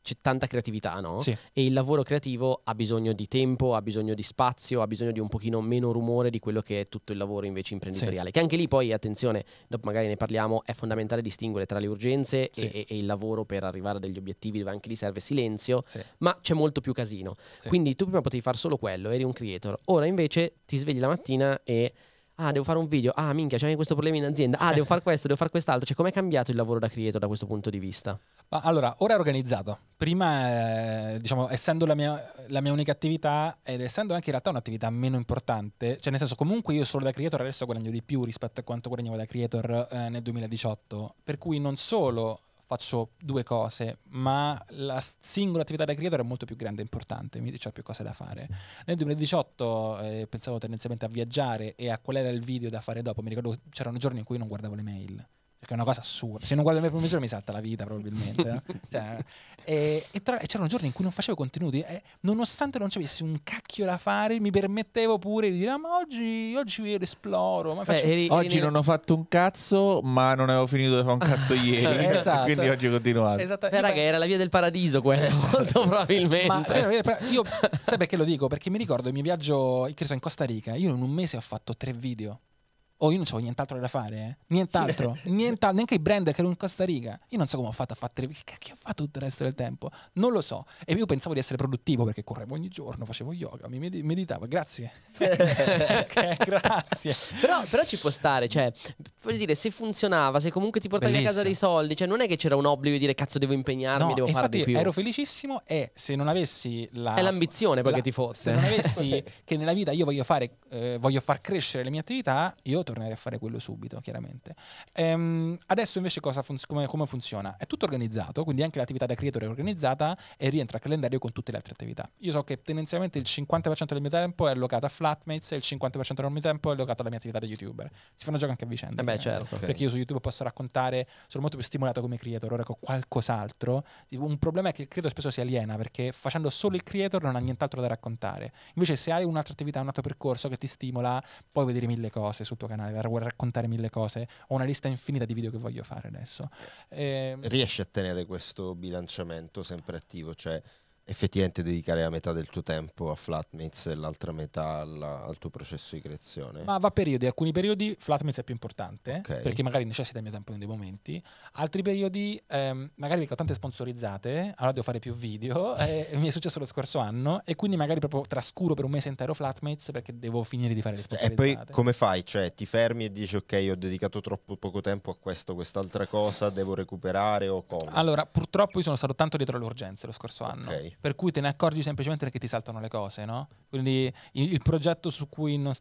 c'è tanta creatività, no? Sì. E il lavoro creativo ha bisogno di tempo, ha bisogno di spazio, ha bisogno di un pochino meno rumore di quello che è tutto il lavoro invece imprenditoriale. Sì. Che anche lì poi, attenzione, dopo magari ne parliamo, è fondamentale distinguere tra le urgenze sì. e, e, il lavoro per arrivare a degli obiettivi dove anche lì serve silenzio, ma c'è molto più casino. Quindi tu prima potevi fare solo quello, eri un creator. Ora invece ti svegli la mattina e ah, devo fare un video, ah, minchia, c'è questo problema in azienda, ah, devo fare questo, devo fare quest'altro. Cioè, com'è cambiato il lavoro da creator da questo punto di vista? Ma allora, ora è organizzato. Prima, eh, diciamo, essendo la mia, la mia, unica attività ed essendo anche in realtà un'attività meno importante, cioè nel senso comunque io solo da creator adesso guadagno di più rispetto a quanto guadagnavo da creator eh, nel 2018, per cui non solo faccio due cose, ma la singola attività da creator è molto più grande e importante, mi ho più cose da fare. Nel 2018 eh, pensavo tendenzialmente a viaggiare e a qual era il video da fare dopo, mi ricordo c'erano giorni in cui non guardavo le mail perché è una cosa assurda. Se non guardo il mio provvisore mi salta la vita probabilmente. Eh. cioè, e, e, tra, e c'erano giorni in cui non facevo contenuti e nonostante non ci avessi un cacchio da fare mi permettevo pure di dire ah, ma oggi, oggi esploro. Ma faccio... Beh, eri, oggi eri... non ho fatto un cazzo ma non avevo finito di fare un cazzo ieri. esatto. Quindi oggi ho continuato. Esatto. Beh, raga, era la via del paradiso quella, esatto. molto probabilmente. Ma, eh, eh, io, sai perché lo dico? Perché mi ricordo il mio viaggio in Costa Rica, io in un mese ho fatto tre video. Oh, io non c'avevo nient'altro da fare, eh. nient'altro, nient'altro, neanche i brander che ero in Costa Rica. Io non so come ho fatto a fare che ho fatto tutto il resto del tempo, non lo so. E io pensavo di essere produttivo perché correvo ogni giorno, facevo yoga, mi med- meditavo, grazie. okay, grazie. Però, però, ci può stare, cioè, voglio dire, se funzionava, se comunque ti portavi Bellissimo. a casa dei soldi, cioè non è che c'era un obbligo di dire cazzo devo impegnarmi, no, devo fare di più. Ero felicissimo e se non avessi la... È l'ambizione poi la, che ti fosse. Se non avessi che nella vita io voglio fare, eh, voglio far crescere le mie attività, io tornerei a fare quello subito, chiaramente. Ehm, adesso invece funz- come, come, funziona? È tutto organizzato, quindi anche l'attività da creator è organizzata e rientra a calendario con tutte le altre attività. Io so che tendenzialmente il 50% del mio tempo è allocato a Flatmates e il 50% del mio tempo è allocato alla mia attività da youtuber. Si fanno giochi anche a vicenda. Eh beh, certo. Okay. Perché io su YouTube posso raccontare, sono molto più stimolato come creator, ora che ho qualcos'altro. Un problema è che il creator spesso si aliena perché facendo solo il creator non ha nient'altro da raccontare. Invece se hai un'altra attività, un altro percorso che ti stimola, puoi vedere mille cose sul tuo canale canale per raccontare mille cose. Ho una lista infinita di video che voglio fare adesso. E... Ehm, Riesci a tenere questo bilanciamento sempre attivo? Cioè effettivamente dedicare la metà del tuo tempo a flatmates e l'altra metà alla, al tuo processo di creazione? Ma va a periodi, alcuni periodi flatmates è più importante okay. perché magari necessita il mio tempo in dei momenti, altri periodi ehm, magari perché ho tante sponsorizzate, allora devo fare più video, eh, mi è successo lo scorso anno e quindi magari proprio trascuro per un mese intero flatmates perché devo finire di fare le eh, sponsorizzate. E poi come fai? Cioè ti fermi e dici ok ho dedicato troppo poco tempo a questo, quest'altra cosa, devo recuperare o come? Allora purtroppo io sono stato tanto dietro le urgenze lo scorso anno. Okay per cui te ne accorgi semplicemente perché ti saltano le cose, no? Quindi il, il progetto su cui, non,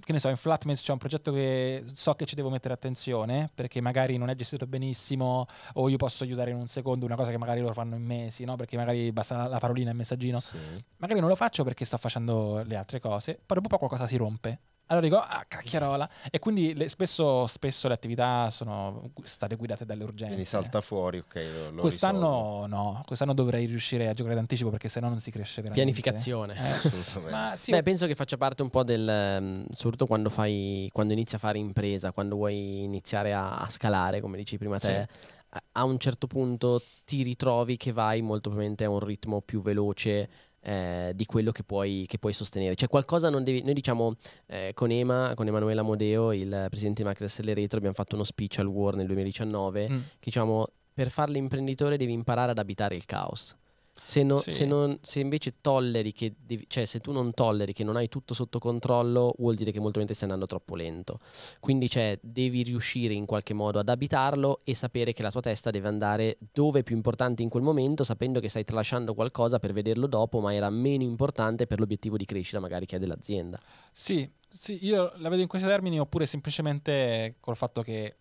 che ne so, in Flatmates c'è un progetto che so che ci devo mettere attenzione perché magari non è gestito benissimo o io posso aiutare in un secondo, una cosa che magari loro fanno in mesi, no? Perché magari basta la parolina e il messaggino. Sì. Magari non lo faccio perché sto facendo le altre cose, però dopo qualcosa si rompe allora dico, ah, cacchiarola. E quindi le, spesso, spesso, le attività sono state guidate dalle urgenze. Quindi salta fuori, ok. Lo, lo quest'anno risolvo. no, quest'anno dovrei riuscire a giocare d'anticipo perché sennò non si cresce veramente. Pianificazione. Eh. Assolutamente. Ma sì, Beh, penso che faccia parte un po' del... Ehm, soprattutto quando, fai, quando inizi a fare impresa, quando vuoi iniziare a, a scalare, come dici prima te, a, a un certo punto ti ritrovi che vai molto probabilmente a un ritmo più veloce eh, di quello che puoi, che puoi, sostenere. Cioè qualcosa non devi... Noi diciamo eh, con Ema, con Emanuela Modeo, il presidente di Macro Accelerator, abbiamo fatto uno speech al War nel 2019, mm. che diciamo per fare l'imprenditore devi imparare ad abitare il caos. Se, no, sì. se, non, se invece tolleri che devi, cioè se tu non tolleri che non hai tutto sotto controllo, vuol dire che molto probabilmente stai andando troppo lento. Quindi cioè, devi riuscire in qualche modo ad abitarlo e sapere che la tua testa deve andare dove è più importante in quel momento, sapendo che stai tralasciando qualcosa per vederlo dopo, ma era meno importante per l'obiettivo di crescita magari che è dell'azienda. Sì, sì, io la vedo in questi termini oppure semplicemente col fatto che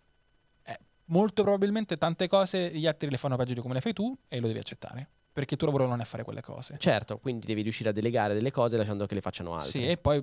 eh, molto probabilmente tante cose gli altri le fanno peggio di come le fai tu e lo devi accettare perché il tuo lavoro non è fare quelle cose. Certo, quindi devi riuscire a delegare delle cose lasciando che le facciano altri. Sì, e poi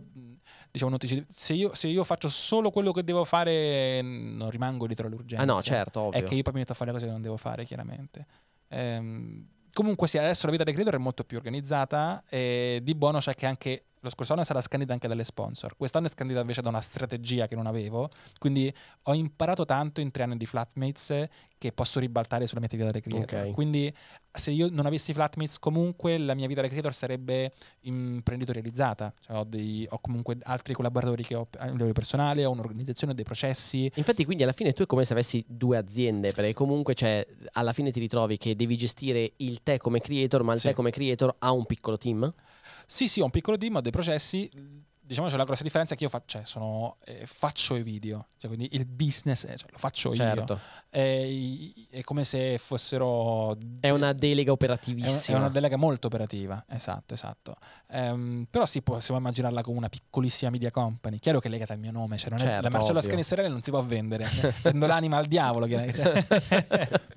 diciamo, notici, se, io, se, io, faccio solo quello che devo fare, non rimango dietro l'urgenza. Ah no, certo, ovvio. È che io poi mi metto a fare le cose che non devo fare, chiaramente. Ehm, comunque sì, adesso la vita dei creator è molto più organizzata e di buono c'è che anche lo scorso anno sarà scandita anche dalle sponsor, quest'anno è scandita invece da una strategia che non avevo, quindi ho imparato tanto in tre anni di Flatmates che posso ribaltare sulla mia attività da creator. Okay. Quindi se io non avessi Flatmates comunque la mia vita da creator sarebbe imprenditorializzata, cioè, ho, dei, ho, comunque altri collaboratori che ho a livello personale, ho un'organizzazione, dei processi. Infatti quindi alla fine tu è come se avessi due aziende, perché comunque cioè, alla fine ti ritrovi che devi gestire il te come creator, ma il sì. te come creator ha un piccolo team? Sì, sì, ho un piccolo team, ho dei processi, diciamo c'è la grossa differenza è che io fa- cioè, sono, eh, faccio i video, cioè, quindi il business è, cioè, lo faccio certo. io. È, è, come se fossero... È una delega operativissima. È, una, è una delega molto operativa, esatto, esatto. Um, però sì, possiamo immaginarla come una piccolissima media company. Chiaro che è legata al mio nome, cioè non certo, è, la Marcello Scanisserelli non si può vendere, cioè, prendo l'anima al diavolo. Cioè.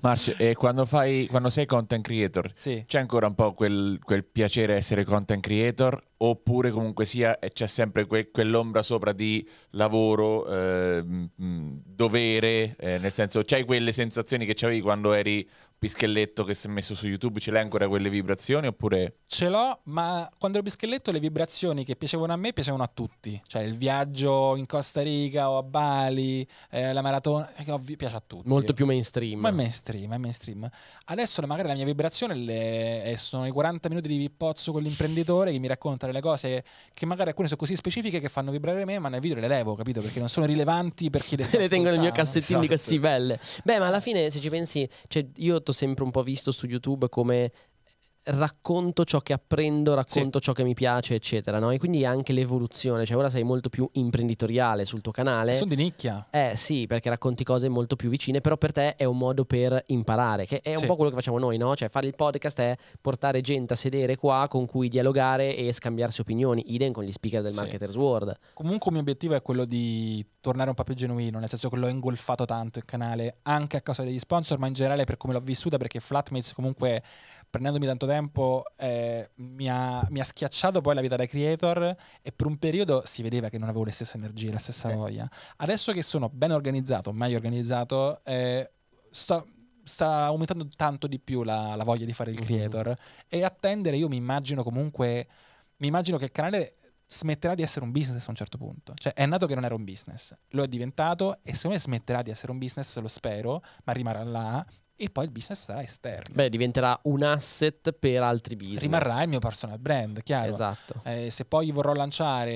Marcio, e quando, fai, quando sei content creator, sì. c'è ancora un po' quel, quel piacere essere content creator oppure comunque sia eh, c'è sempre que- quell'ombra sopra di lavoro, eh, mh, dovere, eh, nel senso c'hai quelle sensazioni che avevi quando eri Pischelletto che si è messo su YouTube, ce l'hai ancora quelle vibrazioni oppure... Ce l'ho, ma quando ero bischelletto le vibrazioni che piacevano a me piacevano a tutti, cioè il viaggio in Costa Rica o a Bali, eh, la maratona, eh, che ovvio, piace a tutti. Molto più mainstream. Ma è mainstream, è mainstream. Adesso magari la mia vibrazione le... Eh, sono i 40 minuti di pozzo con l'imprenditore che mi racconta delle cose che magari alcune sono così specifiche che fanno vibrare me, ma nel video le levo, capito? Perché non sono rilevanti per chi le sta Le tengo nel mio cassettino esatto. di cassivelle. Beh, ma alla fine se ci pensi, cioè, io ti sempre un po' visto su YouTube come racconto ciò che apprendo, racconto sì. ciò che mi piace, eccetera. No? E quindi anche l'evoluzione, cioè ora sei molto più imprenditoriale sul tuo canale. Sono di nicchia. Eh sì, perché racconti cose molto più vicine, però per te è un modo per imparare, che è un sì. po' quello che facciamo noi, no? Cioè fare il podcast è portare gente a sedere qua con cui dialogare e scambiarsi opinioni, idem con gli speaker del sì. Marketers World. Comunque il mio obiettivo è quello di tornare un po' più genuino, nel senso che l'ho ingolfato tanto il canale, anche a causa degli sponsor, ma in generale per come l'ho vissuta, perché Flatmates comunque prendendomi tanto tempo, eh, mi, ha, mi, ha, schiacciato poi la vita da creator e per un periodo si vedeva che non avevo le stesse energie, la stessa eh. voglia. Adesso che sono ben organizzato, meglio organizzato, eh, sto, sta aumentando tanto di più la, la voglia di fare il mhm. creator mm-hmm. e attendere io mi immagino comunque, mi immagino che il canale smetterà di essere un business a un certo punto. Cioè, è nato che non era un business, lo è diventato e secondo me smetterà di essere un business, lo spero, ma rimarrà là e poi il business sarà esterno. Beh, diventerà un asset per altri business. Rimarrà il mio personal brand, chiaro. Esatto. Eh, se poi vorrò lanciare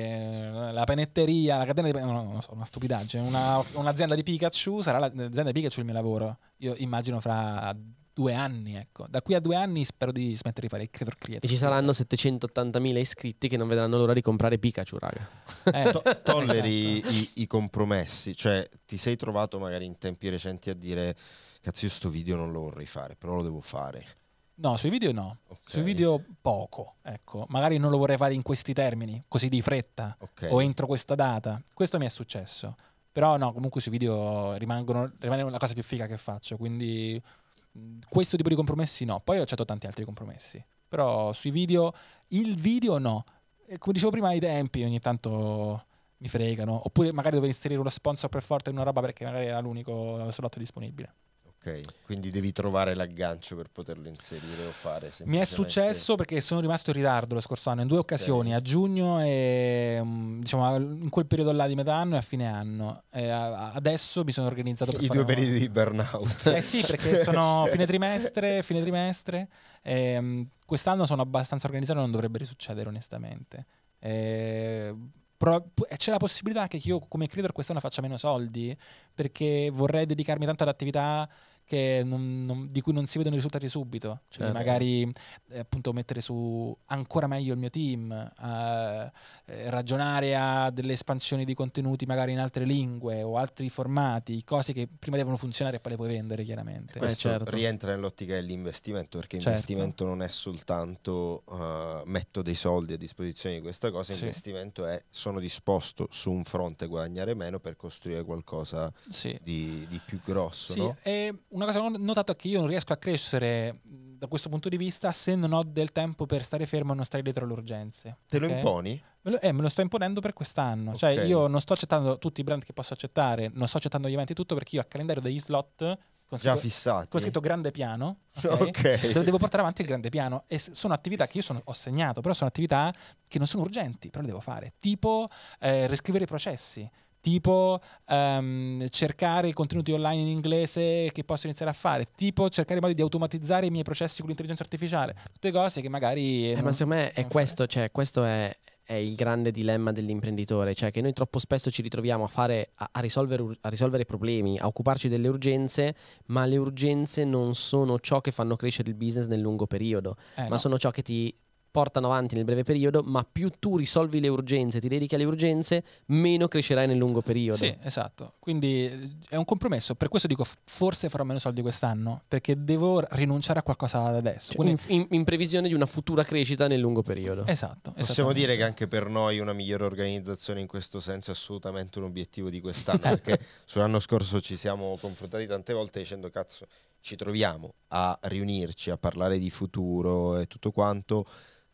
eh, la panetteria, la catena di... No, no, no una stupidaggine. Una, un'azienda di Pikachu, sarà l'azienda di Pikachu il mio lavoro. Io immagino fra due anni, ecco. Da qui a due anni spero di smettere di fare il creator creator. E ci saranno 780.000 iscritti che non vedranno l'ora di comprare Pikachu, raga. Eh, to- tolleri esatto. i, i compromessi. Cioè, ti sei trovato magari in tempi recenti a dire cazzo io sto video non lo vorrei fare, però lo devo fare. No, sui video no, okay. sui video poco, ecco, magari non lo vorrei fare in questi termini, così di fretta okay. o entro questa data, questo mi è successo, però no, comunque sui video rimangono, rimane la cosa più figa che faccio, quindi questo tipo di compromessi no, poi ho accettato tanti altri compromessi, però sui video, il video no, e come dicevo prima i tempi ogni tanto mi fregano, oppure magari dover inserire uno sponsor per forte in una roba perché magari era l'unico slot disponibile quindi devi trovare l'aggancio per poterlo inserire o fare. Mi è successo perché sono rimasto in ritardo lo scorso anno in due occasioni, okay. a giugno e mm, diciamo in quel periodo là di metà anno e a fine anno. E adesso mi sono organizzato per I due periodi una... di burnout. Eh sì, perché sono fine trimestre, fine trimestre. E, ehm, quest'anno sono abbastanza organizzato, non dovrebbe risuccedere onestamente. E, ehm, eh, c'è la possibilità che io come creator quest'anno faccia meno soldi perché vorrei dedicarmi tanto ad attività non, non, di cui non si vedono i risultati subito. Cioè certo. magari eh, appunto mettere su ancora meglio il mio team, eh, ragionare a delle espansioni di contenuti magari in altre lingue o altri formati, cose che prima devono funzionare e poi le puoi vendere chiaramente. Beh, certo. rientra nell'ottica dell'investimento, perché certo. investimento non è soltanto uh, metto dei soldi a disposizione di questa cosa, sì. investimento è sono disposto su un fronte a guadagnare meno per costruire qualcosa sì. di, di, più grosso. Sì. No? E una cosa che ho notato è che io non riesco a crescere da questo punto di vista se non ho del tempo per stare fermo e non stare dietro alle urgenze. Te okay? lo imponi? Me lo, eh, me lo sto imponendo per quest'anno. Cioè okay. Cioè, io non sto accettando tutti i brand che posso accettare, non sto accettando gli eventi e tutto perché io a calendario degli slot con scritto, già fissati. Con scritto grande piano, okay, okay. dove devo portare avanti il grande piano. E sono attività che io sono, ho segnato, però sono attività che non sono urgenti, però le devo fare. Tipo eh, riscrivere i processi tipo um, cercare contenuti online in inglese che posso iniziare a fare, tipo cercare modi di automatizzare i miei processi con l'intelligenza artificiale, tutte cose che magari... Eh, non, ma secondo me è questo, cioè, questo è, è, il grande dilemma dell'imprenditore, cioè che noi troppo spesso ci ritroviamo a, fare, a, a, risolvere, a risolvere problemi, a occuparci delle urgenze, ma le urgenze non sono ciò che fanno crescere il business nel lungo periodo, eh, ma no. sono ciò che ti portano avanti nel breve periodo, ma più tu risolvi le urgenze, ti dedichi alle urgenze, meno crescerai nel lungo periodo. Sì, esatto. Quindi eh, è un compromesso. Per questo dico forse farò meno soldi quest'anno, perché devo rinunciare a qualcosa da adesso. Cioè, Quindi... in, in, in, previsione di una futura crescita nel lungo periodo. Esatto. Possiamo dire che anche per noi una migliore organizzazione in questo senso è assolutamente un obiettivo di quest'anno, perché sull'anno scorso ci siamo confrontati tante volte dicendo cazzo, ci troviamo a riunirci, a parlare di futuro e tutto quanto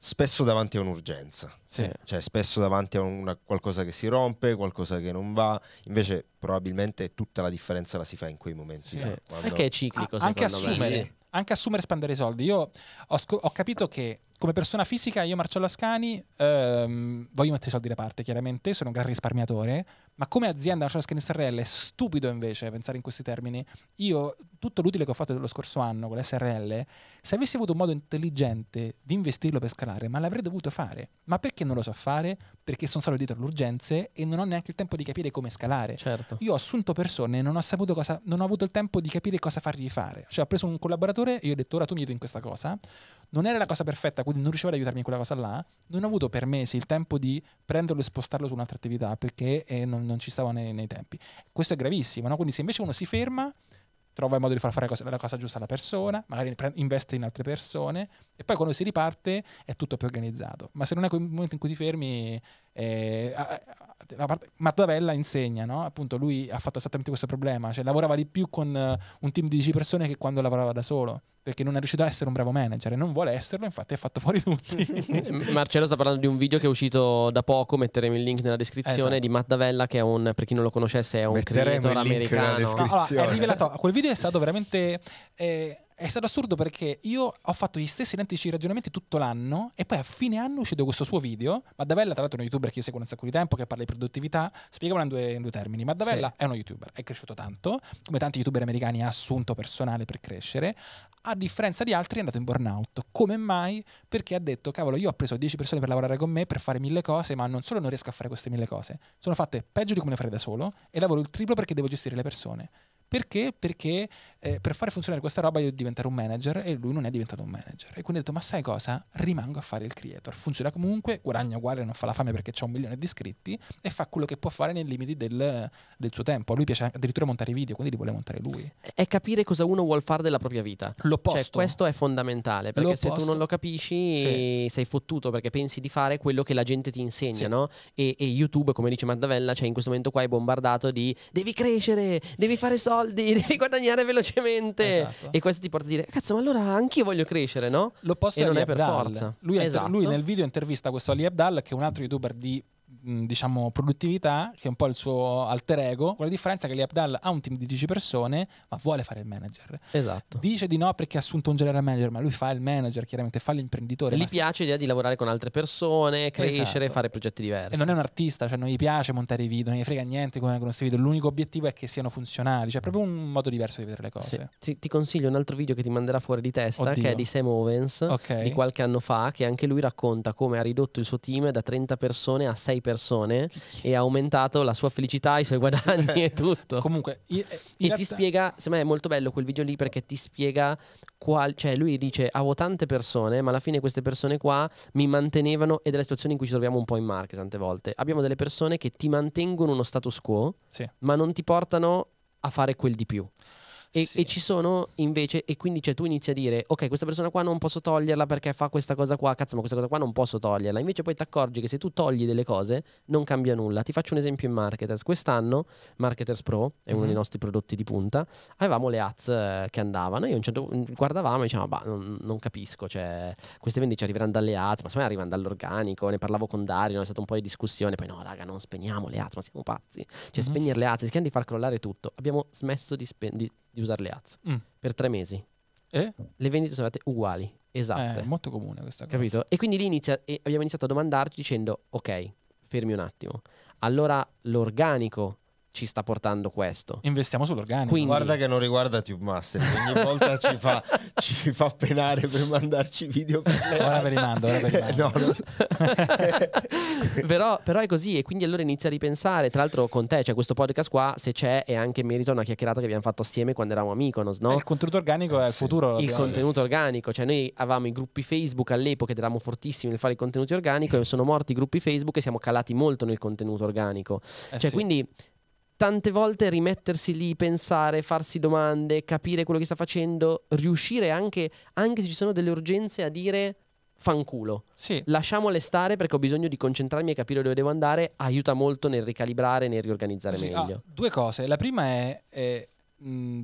spesso davanti a un'urgenza, sì. cioè spesso davanti a una, qualcosa che si rompe, qualcosa che non va, invece probabilmente tutta la differenza la si fa in quei momenti. Sì. Là, quando... Perché è ciclico, a- anche assumere, me. anche assumere e spendere soldi. Io ho, sc- ho capito che come persona fisica, io Marcello Ascani ehm, voglio mettere i soldi da parte, chiaramente, sono un gran risparmiatore, ma come azienda Marcello Ascani SRL è stupido invece pensare in questi termini. Io tutto l'utile che ho fatto lo scorso anno con l'SRL, se avessi avuto un modo intelligente di investirlo per scalare, ma l'avrei dovuto fare. Ma perché non lo so fare? Perché sono stato dietro alle urgenze e non ho neanche il tempo di capire come scalare. Certo. Io ho assunto persone e non ho saputo cosa, non ho avuto il tempo di capire cosa fargli fare. Cioè ho preso un collaboratore e io ho detto ora tu mi aiuti in questa cosa non era la cosa perfetta, quindi non riuscivo ad aiutarmi in quella cosa là, non ho avuto per mesi il tempo di prenderlo e spostarlo su un'altra attività perché eh, non, non, ci stavo nei, nei, tempi. Questo è gravissimo, no? quindi se invece uno si ferma, trova il modo di far fare la cosa, la cosa giusta alla persona, magari investe in altre persone e poi quando si riparte è tutto più organizzato. Ma se non è quel momento in cui ti fermi, eh, parte, Mattarella insegna, no? appunto lui ha fatto esattamente questo problema, cioè lavorava di più con eh, un team di 10 persone che quando lavorava da solo, perché non è riuscito a essere un bravo manager e non vuole esserlo, infatti ha fatto fuori tutti. Marcello sta parlando di un video che è uscito da poco, metteremo il link nella descrizione, esatto. di Mattavella che è un, per chi non lo conoscesse, è un metteremo creator americano. No, allora, quel video è stato veramente... Eh, è stato assurdo perché io ho fatto gli stessi identici ragionamenti tutto l'anno e poi a fine anno è uscito questo suo video. Maddavella, tra l'altro, è uno youtuber che io seguo da un sacco di tempo, che parla di produttività. Spiegamolo in due, in due termini. Maddavella sì. è uno youtuber, è cresciuto tanto, come tanti youtuber americani ha assunto personale per crescere. A differenza di altri è andato in burnout. Come mai? Perché ha detto, cavolo, io ho preso 10 persone per lavorare con me, per fare mille cose, ma non solo non riesco a fare queste mille cose, sono fatte peggio di come le farei da solo e lavoro il triplo perché devo gestire le persone. Perché? Perché eh, per fare funzionare questa roba io devo diventare un manager e lui non è diventato un manager. E quindi ho detto, ma sai cosa? Rimango a fare il creator. Funziona comunque, guadagna uguale, non fa la fame perché c'è un milione di iscritti e fa quello che può fare nei limiti del, del suo tempo. A lui piace addirittura montare i video, quindi li vuole montare lui. È capire cosa uno vuole fare della propria vita. L'opposto. Cioè, questo è fondamentale, perché L'opposto. se tu non lo capisci sì. sei fottuto, perché pensi di fare quello che la gente ti insegna, sì. no? E, e YouTube, come dice Maddavella, cioè in questo momento qua è bombardato di devi crescere, devi fare soldi, soldi, devi guadagnare velocemente. Esatto. E questo ti porta a dire, cazzo, ma allora anch'io voglio crescere, no? L'opposto e è non è per forza. Lui, esatto. lui, nel video intervista questo Ali Abdal, che è un altro youtuber di diciamo, produttività, che è un po' il suo alter ego, con la differenza che Lee Abdal ha un team di 10 persone, ma vuole fare il manager. Esatto. Dice di no perché ha assunto un general manager, ma lui fa il manager, chiaramente fa l'imprenditore. E Gli piace l'idea di lavorare con altre persone, esatto. crescere, esatto. fare progetti diversi. E non è un artista, cioè non gli piace montare i video, non gli frega niente come con questi video, l'unico obiettivo è che siano funzionali, cioè è proprio un modo diverso di vedere le cose. Sì. Ti consiglio un altro video che ti manderà fuori di testa, Oddio. che è di Sam Owens, okay. di qualche anno fa, che anche lui racconta come ha ridotto il suo team da 30 persone a 6 persone persone e ha aumentato la sua felicità, i suoi guadagni e tutto. Comunque, eh, in, in e ti spiega, secondo me è molto bello quel video lì perché ti spiega qual, cioè lui dice avevo tante persone, ma alla fine queste persone qua mi mantenevano ed è la situazione in cui ci troviamo un po' in marche tante volte. Abbiamo delle persone che ti mantengono uno status quo, sì. ma non ti portano a fare quel di più. E, sì. e, ci sono invece, e quindi cioè, tu inizi a dire, ok, questa persona qua non posso toglierla perché fa questa cosa qua, cazzo, ma questa cosa qua non posso toglierla. Invece poi ti accorgi che se tu togli delle cose non cambia nulla. Ti faccio un esempio in Marketers. Quest'anno Marketers Pro è uno uh-huh. dei mhm. nostri prodotti di punta, avevamo le ads eh, che andavano, io un certo mm, guardavamo e dicevamo, bah, non, non, capisco, cioè, queste vendite ci arriveranno dalle ads, ma secondo me arrivano dall'organico, ne parlavo con Dario, è stato un po' di discussione, poi no, raga, non spegniamo le ads, ma siamo pazzi. Cioè, uh-huh. spegnere le ads, rischiamo di far crollare tutto. Abbiamo smesso di spegnere di usare le ads mm. per tre mesi. E? Le vendite sono state uguali, esatte. È eh, molto comune questa cosa. Capito? E quindi lì inizia, e abbiamo iniziato a domandarci dicendo, ok, fermi un attimo. Allora l'organico ci sta portando questo. Investiamo sull'organico. Quindi... Guarda che non riguarda TubeMaster, ogni volta ci, fa, ci, fa, penare per mandarci video. Per ora ve li mando, ora ve li mando. no, no. però, però, è così e quindi allora inizia a ripensare, tra l'altro con te, cioè questo podcast qua, se c'è, è anche merito a una chiacchierata che abbiamo fatto assieme quando eravamo amico, no? Il contenuto organico è il futuro. Il contenuto organico, cioè noi avevamo i gruppi Facebook all'epoca ed eravamo fortissimi nel fare i contenuti organico e sono morti i gruppi Facebook e siamo calati molto nel contenuto organico. Eh cioè sì. quindi tante volte rimettersi lì, pensare, farsi domande, capire quello che sta facendo, riuscire anche, anche se ci sono delle urgenze, a dire fanculo. Sì. Lasciamole stare perché ho bisogno di concentrarmi e capire dove devo andare, aiuta molto nel ricalibrare, nel riorganizzare sì, meglio. Ah, due cose. La prima è, è mh,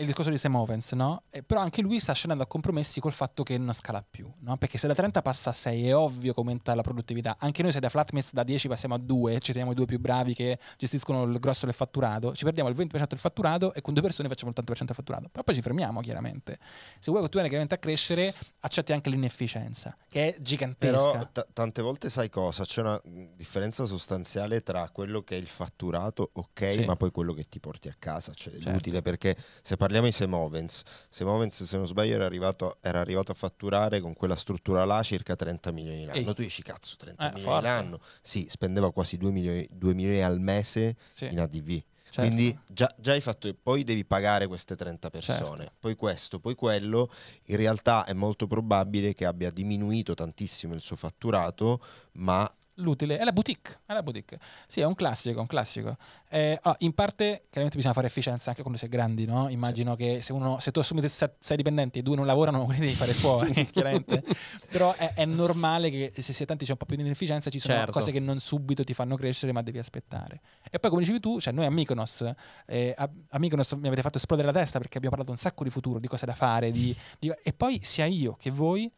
il discorso di Sam Owens, no? E, però anche lui sta scendendo a compromessi col fatto che non scala più, no? Perché se da 30 passa a 6 è ovvio che aumenta la produttività. Anche noi se da flatmates da 10 passiamo a 2, ci teniamo i due più bravi che gestiscono il grosso del fatturato, ci perdiamo il 20% del fatturato e con due persone facciamo il 80% del fatturato. Però poi ci fermiamo chiaramente. Se vuoi continuare chiaramente a crescere, accetti anche l'inefficienza, che è gigantesca. Però t- tante volte sai cosa? C'è una differenza sostanziale tra quello che è il fatturato, ok, sì. ma poi quello che ti porti a casa, cioè certo. l'utile perché se parli parliamo di Semovens. Semovens, se non sbaglio, era arrivato, era arrivato, a fatturare con quella struttura là circa 30 milioni l'anno. Ehi. Tu dici, cazzo, 30 eh, milioni l'anno? Sì, spendeva quasi 2 milioni, 2 milioni al mese sì. in ADV. Certo. Quindi già, già, hai fatto, poi devi pagare queste 30 certo. persone, certo. poi questo, poi quello, in realtà è molto probabile che abbia diminuito tantissimo il suo fatturato, ma l'utile è la boutique, è la boutique. Sì, è un classico, un classico. Eh, allora, ah, in parte chiaramente bisogna fare efficienza anche quando sei grandi, no? Immagino sì. che se, uno, se, tu assumi sei dipendenti e due non lavorano, quindi devi fare fuori, chiaramente. Però è, è, normale che se si è tanti c'è un po' più di inefficienza, ci sono certo. cose che non subito ti fanno crescere, ma devi aspettare. E poi come dicevi tu, cioè noi a Mykonos, eh, a, a Mykonos mi avete fatto esplodere la testa perché abbiamo parlato un sacco di futuro, di cose da fare, di, di, e poi sia io che voi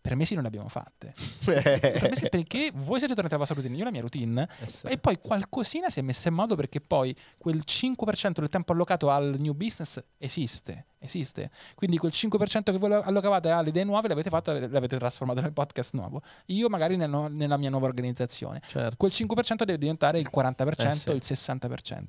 per mesi non le abbiamo fatte. perché voi siete tornati alla vostra routine, io la mia routine, esatto. e poi qualcosina si è messa in modo perché poi quel 5% del tempo allocato al new business esiste, esiste. Quindi quel 5% che voi allocavate alle idee nuove l'avete fatto, l'avete trasformato nel podcast nuovo. Io magari nel nella mia nuova organizzazione. Certo. Quel 5% deve diventare il 40%, eh sì. il 60%.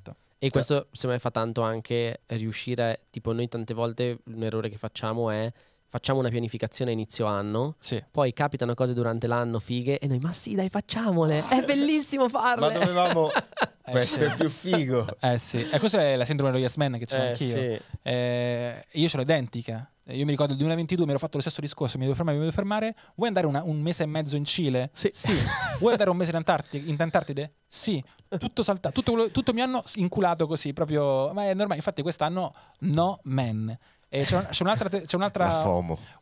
E questo secondo me fa tanto anche riuscire, tipo noi tante volte un errore che facciamo è facciamo una pianificazione a inizio anno, sì. poi capitano cose durante l'anno fighe e noi ma sì dai facciamole, è ah. bellissimo farle. Ma dovevamo... Eh, questo sì. è più figo. Eh sì, e questa è la sindrome dello Yes Man che c'ho eh, anch'io. Sì. Eh, io ce l'ho identica. Io mi ricordo il 2022 mi ero fatto lo stesso discorso, mi devo fermare, mi devo fermare. Vuoi andare una, un mese e mezzo in Cile? Sì. sì. Vuoi andare un mese in, Antarti- in Antartide? Sì. Tutto saltato, tutto, tutto mi hanno inculato così, proprio... Ma è normale, infatti quest'anno no men. E c'è, un, c'è, un'altra, c'è un'altra,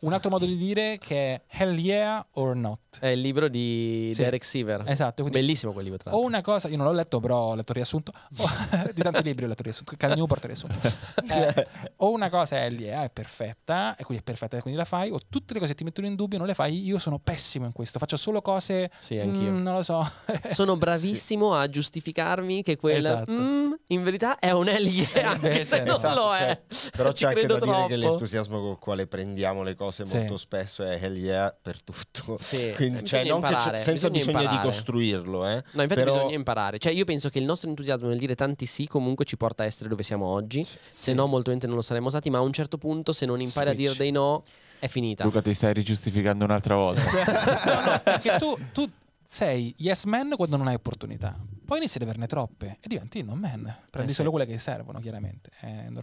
un altro modo di dire che è Hell yeah or not. È il libro di sì. Derek Siever. Esatto. Bellissimo quel libro, tra O una cosa, io non l'ho letto, però ho letto riassunto. Oh, di tanti libri ho letto riassunto. Cal Newport riassunto. Eh, o una cosa è Hell yeah, è perfetta, e quindi è perfetta, e quindi la fai. O tutte le cose che ti mettono in dubbio non le fai. Io sono pessimo in questo. Faccio solo cose. Sì, anch'io. Mm, non lo so. sono bravissimo sì. a giustificarmi che quella. Esatto. Mm, in verità è un Hell yeah, eh, anche se esatto, non esatto, lo è. Cioè, però c'è anche da dire troppo. che l'entusiasmo col quale prendiamo le cose sì. molto spesso è hell yeah per tutto. Sì. Quindi, cioè, bisogna cioè, imparare, c- senza bisogna bisogno imparare. di costruirlo. Eh. No, infatti Però... bisogna imparare. Cioè, io penso che il nostro entusiasmo nel dire tanti sì comunque ci porta a essere dove siamo oggi. Sì. Se no, molto probabilmente non lo saremmo stati, ma a un certo punto se non impari Switch. a dire dei no... È finita. Luca, ti stai rigiustificando un'altra volta. no, no, perché tu, tu sei yes man quando non hai opportunità. Poi inizi ad averne troppe e diventi non man. Prendi eh solo quelle che servono, chiaramente.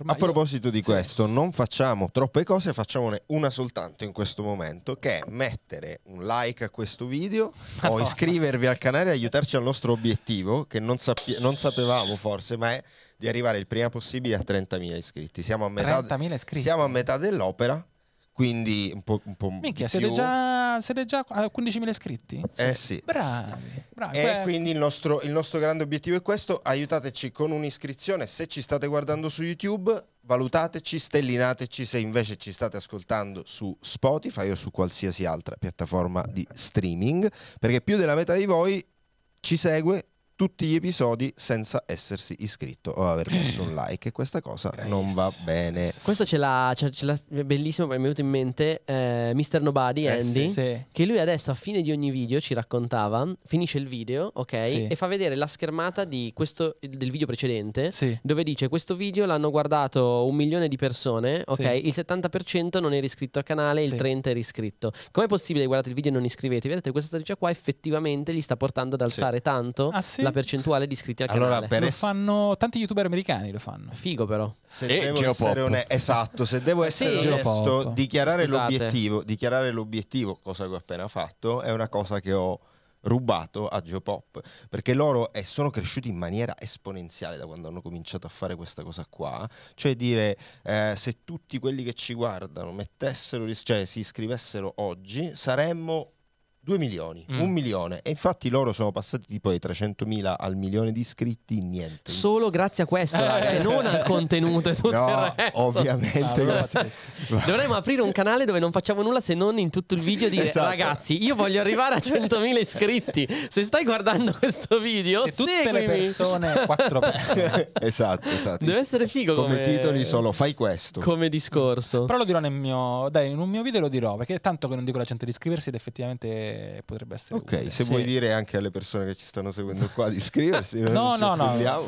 A proposito di sì. questo, non facciamo troppe cose, facciamone una soltanto in questo momento, che è mettere un like a questo video Madonna. o iscrivervi al canale e aiutarci al nostro obiettivo, che non, sapi- non sapevamo forse, ma è di arrivare il prima possibile a 30.000 iscritti. Siamo a metà, 30.000 iscritti. Siamo a metà dell'opera quindi un po', un po Minchia, siete già, siete già, a 15.000 iscritti? Eh sì. Bravi. bravi. E Beh. quindi il nostro, il nostro grande obiettivo è questo. Aiutateci con un'iscrizione. Se ci state guardando su YouTube, valutateci, stellinateci se invece ci state ascoltando su Spotify o su qualsiasi altra piattaforma di streaming, perché più della metà di voi ci segue tutti gli episodi senza essersi iscritto o aver messo un like e questa cosa Grazie. non va bene. Questo ce l'ha, ce, l'ha bellissimo, mi è venuto in mente eh, Mr. Nobody, eh, Andy, sì, sì. che lui adesso a fine di ogni video ci raccontava, finisce il video, ok, sì. e fa vedere la schermata questo, del video precedente, dove dice questo video l'hanno guardato un milione di persone, ok, il 70% non era iscritto al canale, il 30% era iscritto. Com'è possibile che guardate il video e non iscrivetevi? Vedete, questa strategia qua effettivamente gli sta portando ad alzare tanto. Ah, sì? la percentuale di iscritti al allora, canale. Per lo es- fanno tanti youtuber americani lo fanno. Figo però. Se e devo essere onesto, esatto, se devo essere sì, onesto, dichiarare l'obiettivo, dichiarare l'obiettivo, cosa che ho appena fatto, è una cosa che ho rubato a Geopop perché loro eh, sono cresciuti in maniera esponenziale da quando hanno cominciato a fare questa cosa qua cioè dire eh, se tutti quelli che ci guardano mettessero cioè si iscrivessero oggi saremmo 2 milioni, mm. un milione. E infatti loro sono passati tipo dai 300.000 al milione di iscritti niente. Solo grazie a questo, eh. raga, e non al contenuto e tutto no, Ovviamente. Allora, Dovremmo aprire un canale dove non facciamo nulla se non in tutto il video dire esatto. ragazzi, io voglio arrivare a 100.000 iscritti. Se stai guardando questo video, se tutte seguimi. le persone, quattro persone. esatto, esatto. Deve essere figo come, come titoli solo fai questo. Come discorso. Però lo dirò nel mio dai, in un mio video lo dirò, perché è tanto che non dico la gente di iscriversi ed effettivamente potrebbe, essere ok utile. se sì. vuoi dire anche alle persone che ci stanno seguendo qua di iscriversi no no no, no, no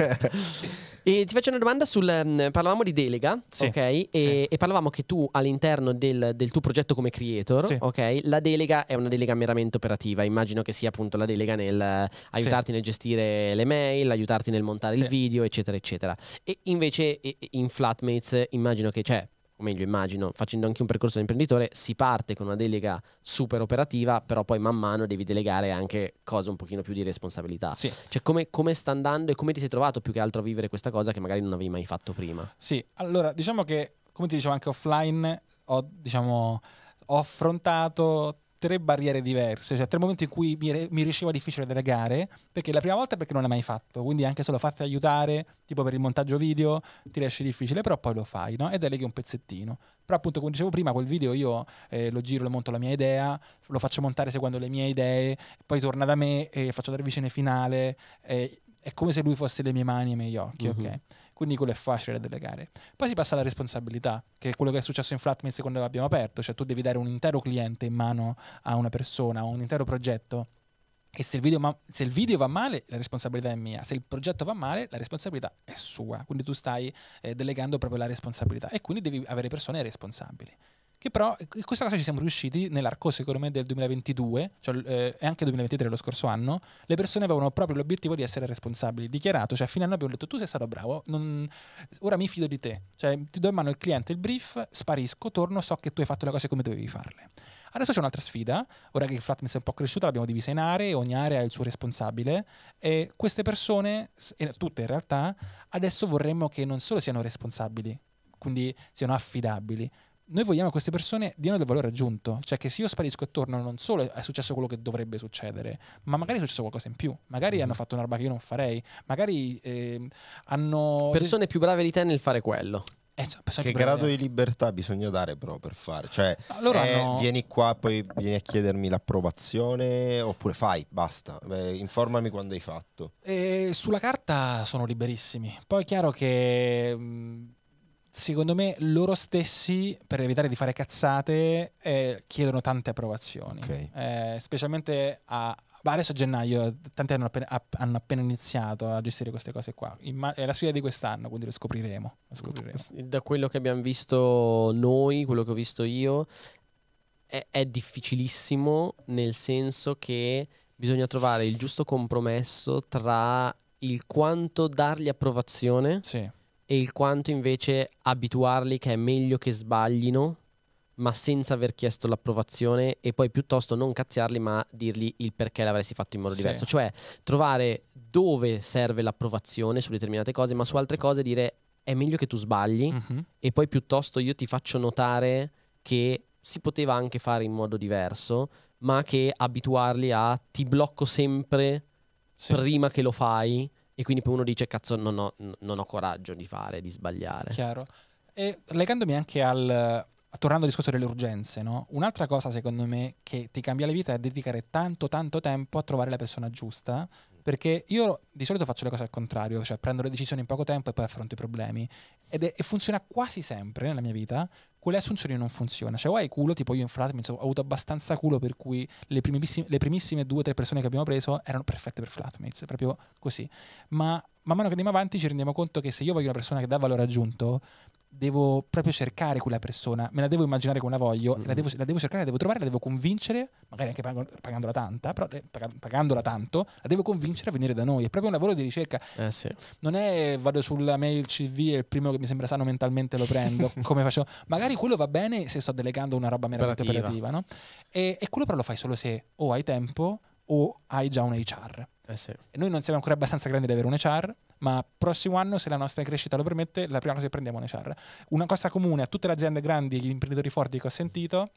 e ti faccio una domanda sul mm, parlavamo di delega sì. ok e, sì. e, parlavamo che tu all'interno del, del tuo progetto come creator ok la delega è una delega meramente operativa immagino che sia appunto la delega nel eh, aiutarti nel gestire le mail aiutarti nel montare il video eccetera eccetera e invece in Flatmates immagino che cioè, o meglio immagino, facendo anche un percorso da imprenditore, si parte con una delega super operativa, però poi man mano devi delegare anche cose un pochino più di responsabilità. Sì. Cioè come, come, sta andando e come ti sei trovato più che altro a vivere questa cosa che magari non avevi mai fatto prima? Sì, allora diciamo che, come ti dicevo anche offline, ho, diciamo, ho affrontato tre barriere diverse, cioè tre momenti in cui mi, re- mi riusciva difficile delegare, perché la prima volta perché non l'hai mai fatto, quindi anche se lo fatti aiutare, tipo per il montaggio video, ti riesce difficile, però poi lo fai, no? E deleghi un pezzettino. Però appunto, come dicevo prima, quel video io eh, lo giro, lo monto la mia idea, lo faccio montare seguendo le mie idee, poi torna da me e faccio la revisione finale, eh, è come se lui fosse le mie mani e i miei occhi, mm-hmm. ok? quindi quello è facile da delegare. Poi si passa alla responsabilità, che è quello che è successo in Flatmates quando l'abbiamo aperto, cioè tu devi dare un intero cliente in mano a una persona, o un intero progetto. E se il, video, ma- se il, video va male, la responsabilità è mia. Se il progetto va male, la responsabilità è sua. Quindi tu stai eh, delegando proprio la responsabilità. E quindi devi avere persone responsabili che però in questa cosa ci siamo riusciti nell'arco secondo me del 2022, cioè, eh, e anche 2023 lo scorso anno, le persone avevano proprio l'obiettivo di essere responsabili, dichiarato, cioè a fine abbiamo detto tu sei stato bravo, non... ora mi fido di te, cioè ti do in mano il cliente, il brief, sparisco, torno, so che tu hai fatto le cose come dovevi farle. Adesso c'è un'altra sfida, ora che Flatness è un po' cresciuta, l'abbiamo divisa in aree, ogni area ha il suo responsabile e queste persone, tutte in realtà, adesso vorremmo che non solo siano responsabili, quindi siano affidabili, noi vogliamo che queste persone diano del valore aggiunto, cioè che se io sparisco e torno non solo è successo quello che dovrebbe succedere, ma magari è successo qualcosa in più, magari mm-hmm. hanno fatto una roba che io non farei, magari eh, hanno... Persone più brave di te nel fare quello. Eh, cioè, che grado di libertà bisogna dare però per fare? Cioè, allora eh, no. vieni qua, poi vieni a chiedermi l'approvazione oppure fai, basta, Beh, informami quando hai fatto. Eh, sulla carta sono liberissimi, poi è chiaro che... Mh, mm, secondo me loro stessi, per evitare di fare cazzate, eh, chiedono tante approvazioni. Okay. Eh, specialmente a, adesso a gennaio, tanti hanno appena, app, hanno appena, iniziato a gestire queste cose qua. Imma- è la sfida di quest'anno, quindi lo scopriremo, lo mm, scopriremo. Da quello che abbiamo visto noi, quello che ho visto io, è, è difficilissimo nel senso che bisogna trovare il giusto compromesso tra il quanto dargli approvazione. Sì e il quanto invece abituarli che è meglio che sbaglino ma senza aver chiesto l'approvazione e poi piuttosto non cazziarli ma dirgli il perché l'avresti fatto in modo sì. diverso, cioè trovare dove serve l'approvazione su determinate cose ma su altre cose dire è meglio che tu sbagli uh-huh. e poi piuttosto io ti faccio notare che si poteva anche fare in modo diverso ma che abituarli a ti blocco sempre sì. prima che lo fai e quindi poi uno dice, cazzo, non ho, non ho coraggio di fare, di sbagliare. Chiaro. E legandomi anche al, tornando al discorso delle urgenze, no? un'altra cosa secondo me che ti cambia la vita è dedicare tanto tanto tempo a trovare la persona giusta, perché io di solito faccio le cose al contrario, cioè prendo le decisioni in poco tempo e poi affronto i problemi, ed è, funziona quasi sempre nella mia vita con le assunzioni non funziona. Cioè, o culo, tipo io in Flatmi ho avuto abbastanza culo per cui le primissime, le primissime due o tre persone che abbiamo preso erano perfette per Flatmates, proprio così. Ma man mano che andiamo avanti ci rendiamo conto che se io voglio una persona che dà valore aggiunto, devo proprio cercare quella persona, me la devo immaginare come la voglio, mm-hmm. la, devo, la, devo, cercare, la devo trovare, la devo convincere, magari anche pag- pagandola tanta, però eh, pag- pagandola tanto, la devo convincere a venire da noi. È proprio un lavoro di ricerca. Eh, sì. Non è vado sulla mail CV e il primo che mi sembra sano mentalmente lo prendo, come faccio. Magari quello va bene se sto delegando una roba meramente operativa, operativa no? E, e, quello però lo fai solo se o hai tempo o hai già un HR. Eh sì. Noi non siamo ancora abbastanza grandi da avere un HR, ma prossimo anno, se la nostra crescita lo permette, la prima cosa che prendiamo è un HR. Una cosa comune a tutte le aziende grandi e gli imprenditori forti che ho sentito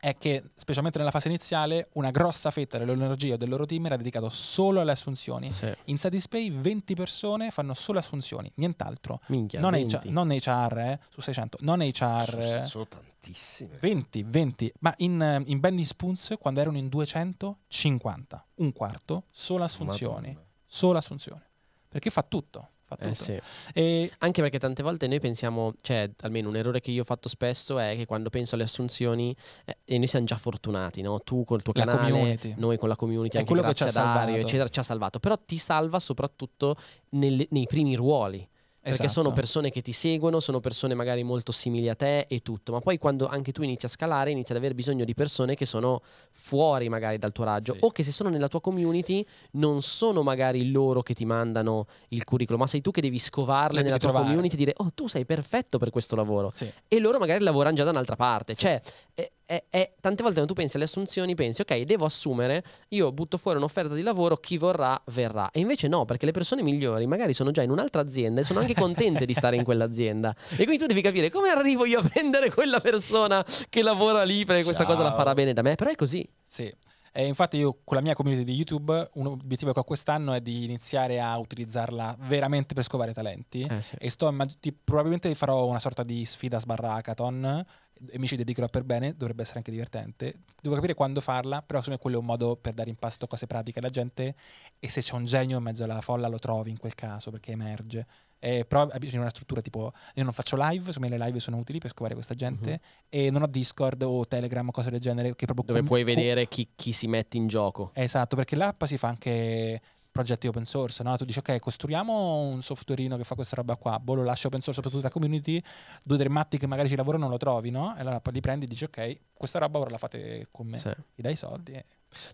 è che, specialmente nella fase iniziale, una grossa fetta dell'energia o del loro team era dedicato solo alle assunzioni. Sì. In Satispay 20 persone fanno solo assunzioni, nient'altro. Minchia, non, HR, non HR, eh, su 600, non HR. Eh. Sono tantissime. 20, 20. Ma in, eh, in Benny Spoons, quando erano in 250, un quarto, solo assunzioni. Madonna. Solo assunzioni. Perché fa tutto. Eh sì. e... Anche perché tante volte noi pensiamo, cioè almeno un errore che io ho fatto spesso è che quando penso alle assunzioni, eh, e noi siamo già fortunati, no? tu col tuo la canale, noi con la community, è anche quello grazie che ci ha salvato. eccetera, ci ha salvato, però ti salva soprattutto nelle, nei primi ruoli. Esatto. Perché sono esatto. persone che ti seguono, sono persone magari molto simili a te e tutto, ma poi quando anche tu inizi a scalare inizi ad aver bisogno di persone che sono fuori magari dal tuo raggio sì. o che se sono nella tua community non sono magari loro che ti mandano il curriculum, ma sei tu che devi scovarle nella tua trovare. community e dire oh tu sei perfetto per questo lavoro sì. e loro magari lavorano già da un'altra parte, sì. cioè eh, è, è, tante volte quando tu pensi alle assunzioni, pensi, ok, devo assumere, io butto fuori un'offerta di lavoro, chi vorrà verrà. E invece no, perché le persone migliori magari sono già in un'altra azienda e sono anche contente di stare in quell'azienda. E quindi tu devi capire come arrivo io a prendere quella persona che lavora lì, perché questa Ciao. cosa la farà bene da me. Però è così. Sì. E infatti io con la mia community di YouTube un obiettivo che ho quest'anno è di iniziare a utilizzarla veramente per scovare talenti eh sì. e sto immag- ti, probabilmente farò una sorta di sfida sbarra hackathon e mi ci dedicherò per bene, dovrebbe essere anche divertente. Devo capire quando farla, però secondo me quello è un modo per dare impasto a cose pratiche alla gente e se c'è un genio in mezzo alla folla lo trovi in quel caso perché emerge eh, però bisogna di una struttura tipo io non faccio live, secondo me le live sono utili per scovare questa gente mm-hmm. e non ho Discord o Telegram o cose del genere che proprio dove com- puoi vedere com- chi, chi, si mette in gioco. Esatto, perché l'app si fa anche progetti open source, no? Tu dici ok, costruiamo un softwareino che fa questa roba qua, boh lo lascio open source soprattutto la community, due o tre matti che magari ci lavorano non lo trovi, no? E allora poi li prendi e dici ok, questa roba ora la fate con me, sì. gli dai i soldi e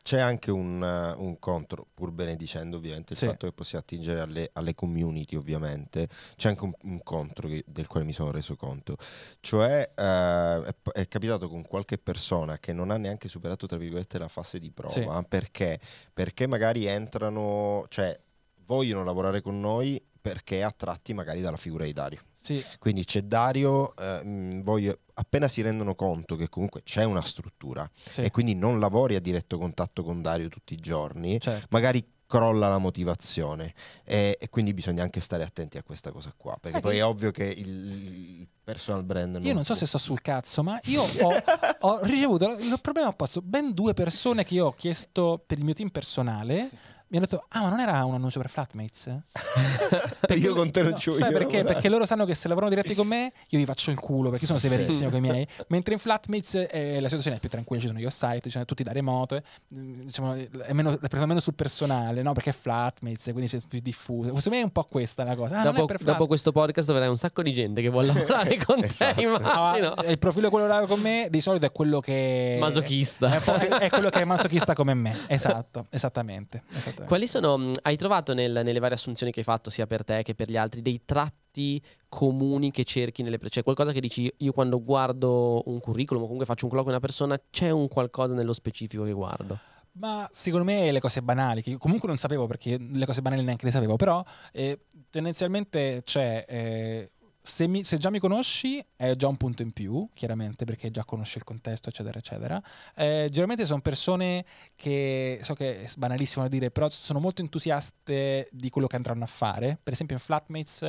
c'è anche un, eh, un, contro, pur benedicendo ovviamente sì. il fatto che possa attingere alle, alle, community ovviamente, c'è anche un, un contro che, del quale mi sono reso conto, cioè eh, è, è, capitato con qualche persona che non ha neanche superato tra virgolette la fase di prova, sì. perché? Perché magari entrano, cioè vogliono lavorare con noi perché attratti magari dalla figura di Dario. Sì. Quindi c'è Dario, eh, voglio, appena si rendono conto che comunque c'è una struttura sì. e quindi non lavori a diretto contatto con Dario tutti i giorni, certo. magari crolla la motivazione e, e, quindi bisogna anche stare attenti a questa cosa qua perché Sai poi è ovvio che il, il personal brand non io non so può. se sto sul cazzo ma io ho, ho ricevuto il problema opposto ben due persone che io ho chiesto per il mio team personale sì mi hanno detto: Ah, ma non era un annuncio per flatmates? perché io con te non ci voglio. perché? Lavorare. Perché loro sanno che se lavorano diretti con me, io gli faccio il culo perché sono severissimo con i miei. Mentre in flatmates eh, la situazione è più tranquilla, ci sono gli off-site, ci sono tutti da remoto, eh, diciamo, è, meno, è preso meno sul personale, no? Perché è flatmates, quindi c'è più diffuso. Secondo me è un po' questa la cosa. Ah, dopo, dopo, questo podcast dovrai un sacco di gente che vuole lavorare con esatto. te. Immagino. No, ah, il profilo quello là con me di solito è quello che. Masochista. È, è quello che è masochista come me. Esatto, esattamente. esattamente. Quali sono, hai trovato nel, nelle varie assunzioni che hai fatto, sia per te che per gli altri, dei tratti comuni che cerchi nelle persone? C'è cioè qualcosa che dici io quando guardo un curriculum o comunque faccio un colloquio a una persona, c'è un qualcosa nello specifico che guardo? Ma secondo me le cose banali, che comunque non sapevo perché le cose banali neanche le sapevo, però eh, tendenzialmente c'è eh, se, mi, se, già mi conosci è già un punto in più, chiaramente, perché già conosci il contesto, eccetera, eccetera. Eh, generalmente sono persone che, so che è banalissimo da dire, però sono molto entusiaste di quello che andranno a fare. Per esempio in Flatmates,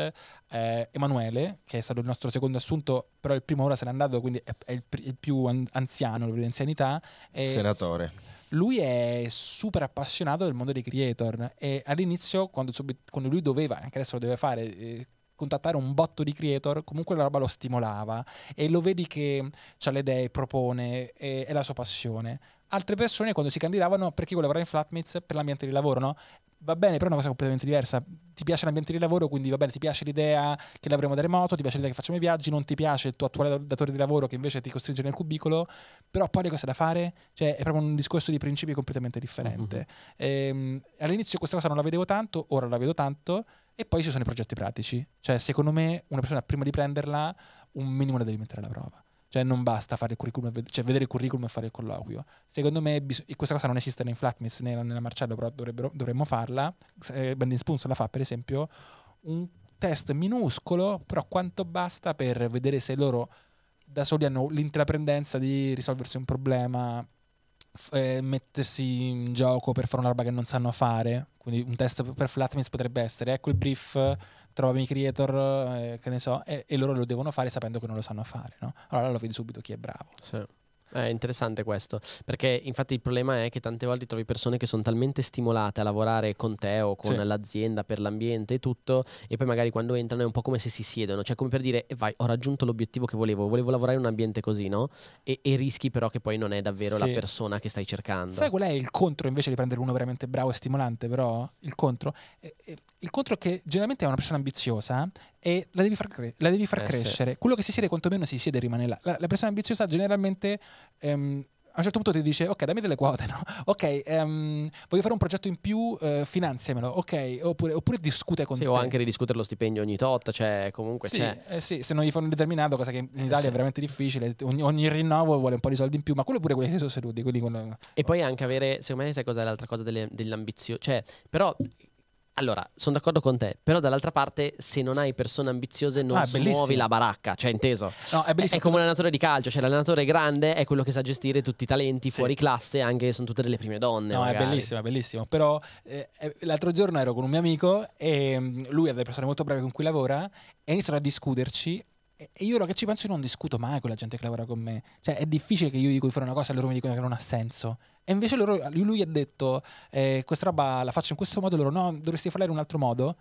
eh, Emanuele, che è stato il nostro secondo assunto, però il primo ora se n'è andato, quindi è, è il, il, più an- anziano, l'evidenzianità. Senatore lui è super appassionato del mondo dei creator e all'inizio quando, lui doveva, anche adesso lo deve fare, eh, contattare un botto di creator, comunque la roba lo stimolava e lo vedi che ha le idee, propone, è, è, la sua passione. Altre persone quando si candidavano perché volevano lavorare in Flatmates per l'ambiente di lavoro, no? Va bene, però è una cosa completamente diversa. Ti piace l'ambiente di lavoro, quindi va bene, ti piace l'idea che lavoriamo da remoto, ti piace l'idea che facciamo i viaggi, non ti piace il tuo attuale datore di lavoro che invece ti costringe nel cubicolo, però poi le cose da fare, cioè è proprio un discorso di principi completamente differente. Uh-huh. Mm-hmm. E, ehm, all'inizio questa cosa non la vedevo tanto, ora la vedo tanto, e poi ci sono i progetti pratici. Cioè, secondo me, una persona prima di prenderla, un minimo la devi mettere alla prova. Cioè, non basta fare ved- cioè, vedere il curriculum e fare il colloquio. Secondo me, bis- questa cosa non esiste né in Flatmiss né nella Marcello, però dovremmo farla. Eh, Bandin Spoons la fa, per esempio, un test minuscolo, però quanto basta per vedere se loro da soli hanno l'intraprendenza di risolversi un problema eh, mettersi in gioco per fare una roba che non sanno fare. Quindi un test per Flatmins potrebbe essere ecco il brief, trovami i creator, eh, che ne so, e, e, loro lo devono fare sapendo che non lo sanno fare. No? Allora lo vedi subito chi è bravo. Sì. È interessante questo, perché infatti il problema è che tante volte trovi persone che sono talmente stimolate a lavorare con te o con sì. l'azienda per l'ambiente e tutto, e poi magari quando entrano è un po' come se si siedono, cioè come per dire eh vai, ho raggiunto l'obiettivo che volevo, volevo lavorare in un ambiente così, no? E, e rischi però che poi non è davvero sì. la persona che stai cercando. Sai qual è il contro invece di prendere uno veramente bravo e stimolante, però? Il contro? il contro è che generalmente è una persona ambiziosa e la devi far, cre- la devi far eh, crescere. Sì. Quello che si siede quantomeno si siede e rimane là. La, la persona ambiziosa generalmente... Ehm, a un certo punto ti dice ok dammi delle quote no? ok um, voglio fare un progetto in più eh, finanziamelo ok oppure, oppure discute con sì, te o anche ridiscutere lo stipendio ogni tot cioè comunque sì, c'è cioè eh, sì se non gli fanno un determinato cosa che in Italia eh, sì. è veramente difficile ogni, ogni, rinnovo vuole un po' di soldi in più ma quello pure quelli che sono seduti con... e poi anche avere secondo me sai cos'è l'altra cosa delle, dell'ambizione cioè però allora, sono d'accordo con te, però dall'altra parte, se non hai persone ambiziose, non ah, muovi la baracca, cioè inteso. No, è, è, come un allenatore di calcio, cioè l'allenatore grande è quello che sa gestire tutti i talenti sì. fuori classe, anche se sono tutte delle prime donne. No, magari. è bellissimo, è bellissimo. Però eh, eh, l'altro giorno ero con un mio amico e mm, lui ha delle persone molto brave con cui lavora e iniziano a discuterci e io ora che ci penso, io non discuto mai con la gente che lavora con me. Cioè, è difficile che io dico di fare una cosa e loro mi dicono che non ha senso. E invece loro, lui ha detto, eh, questa roba la faccio in questo modo, loro no, dovresti farla in un altro modo.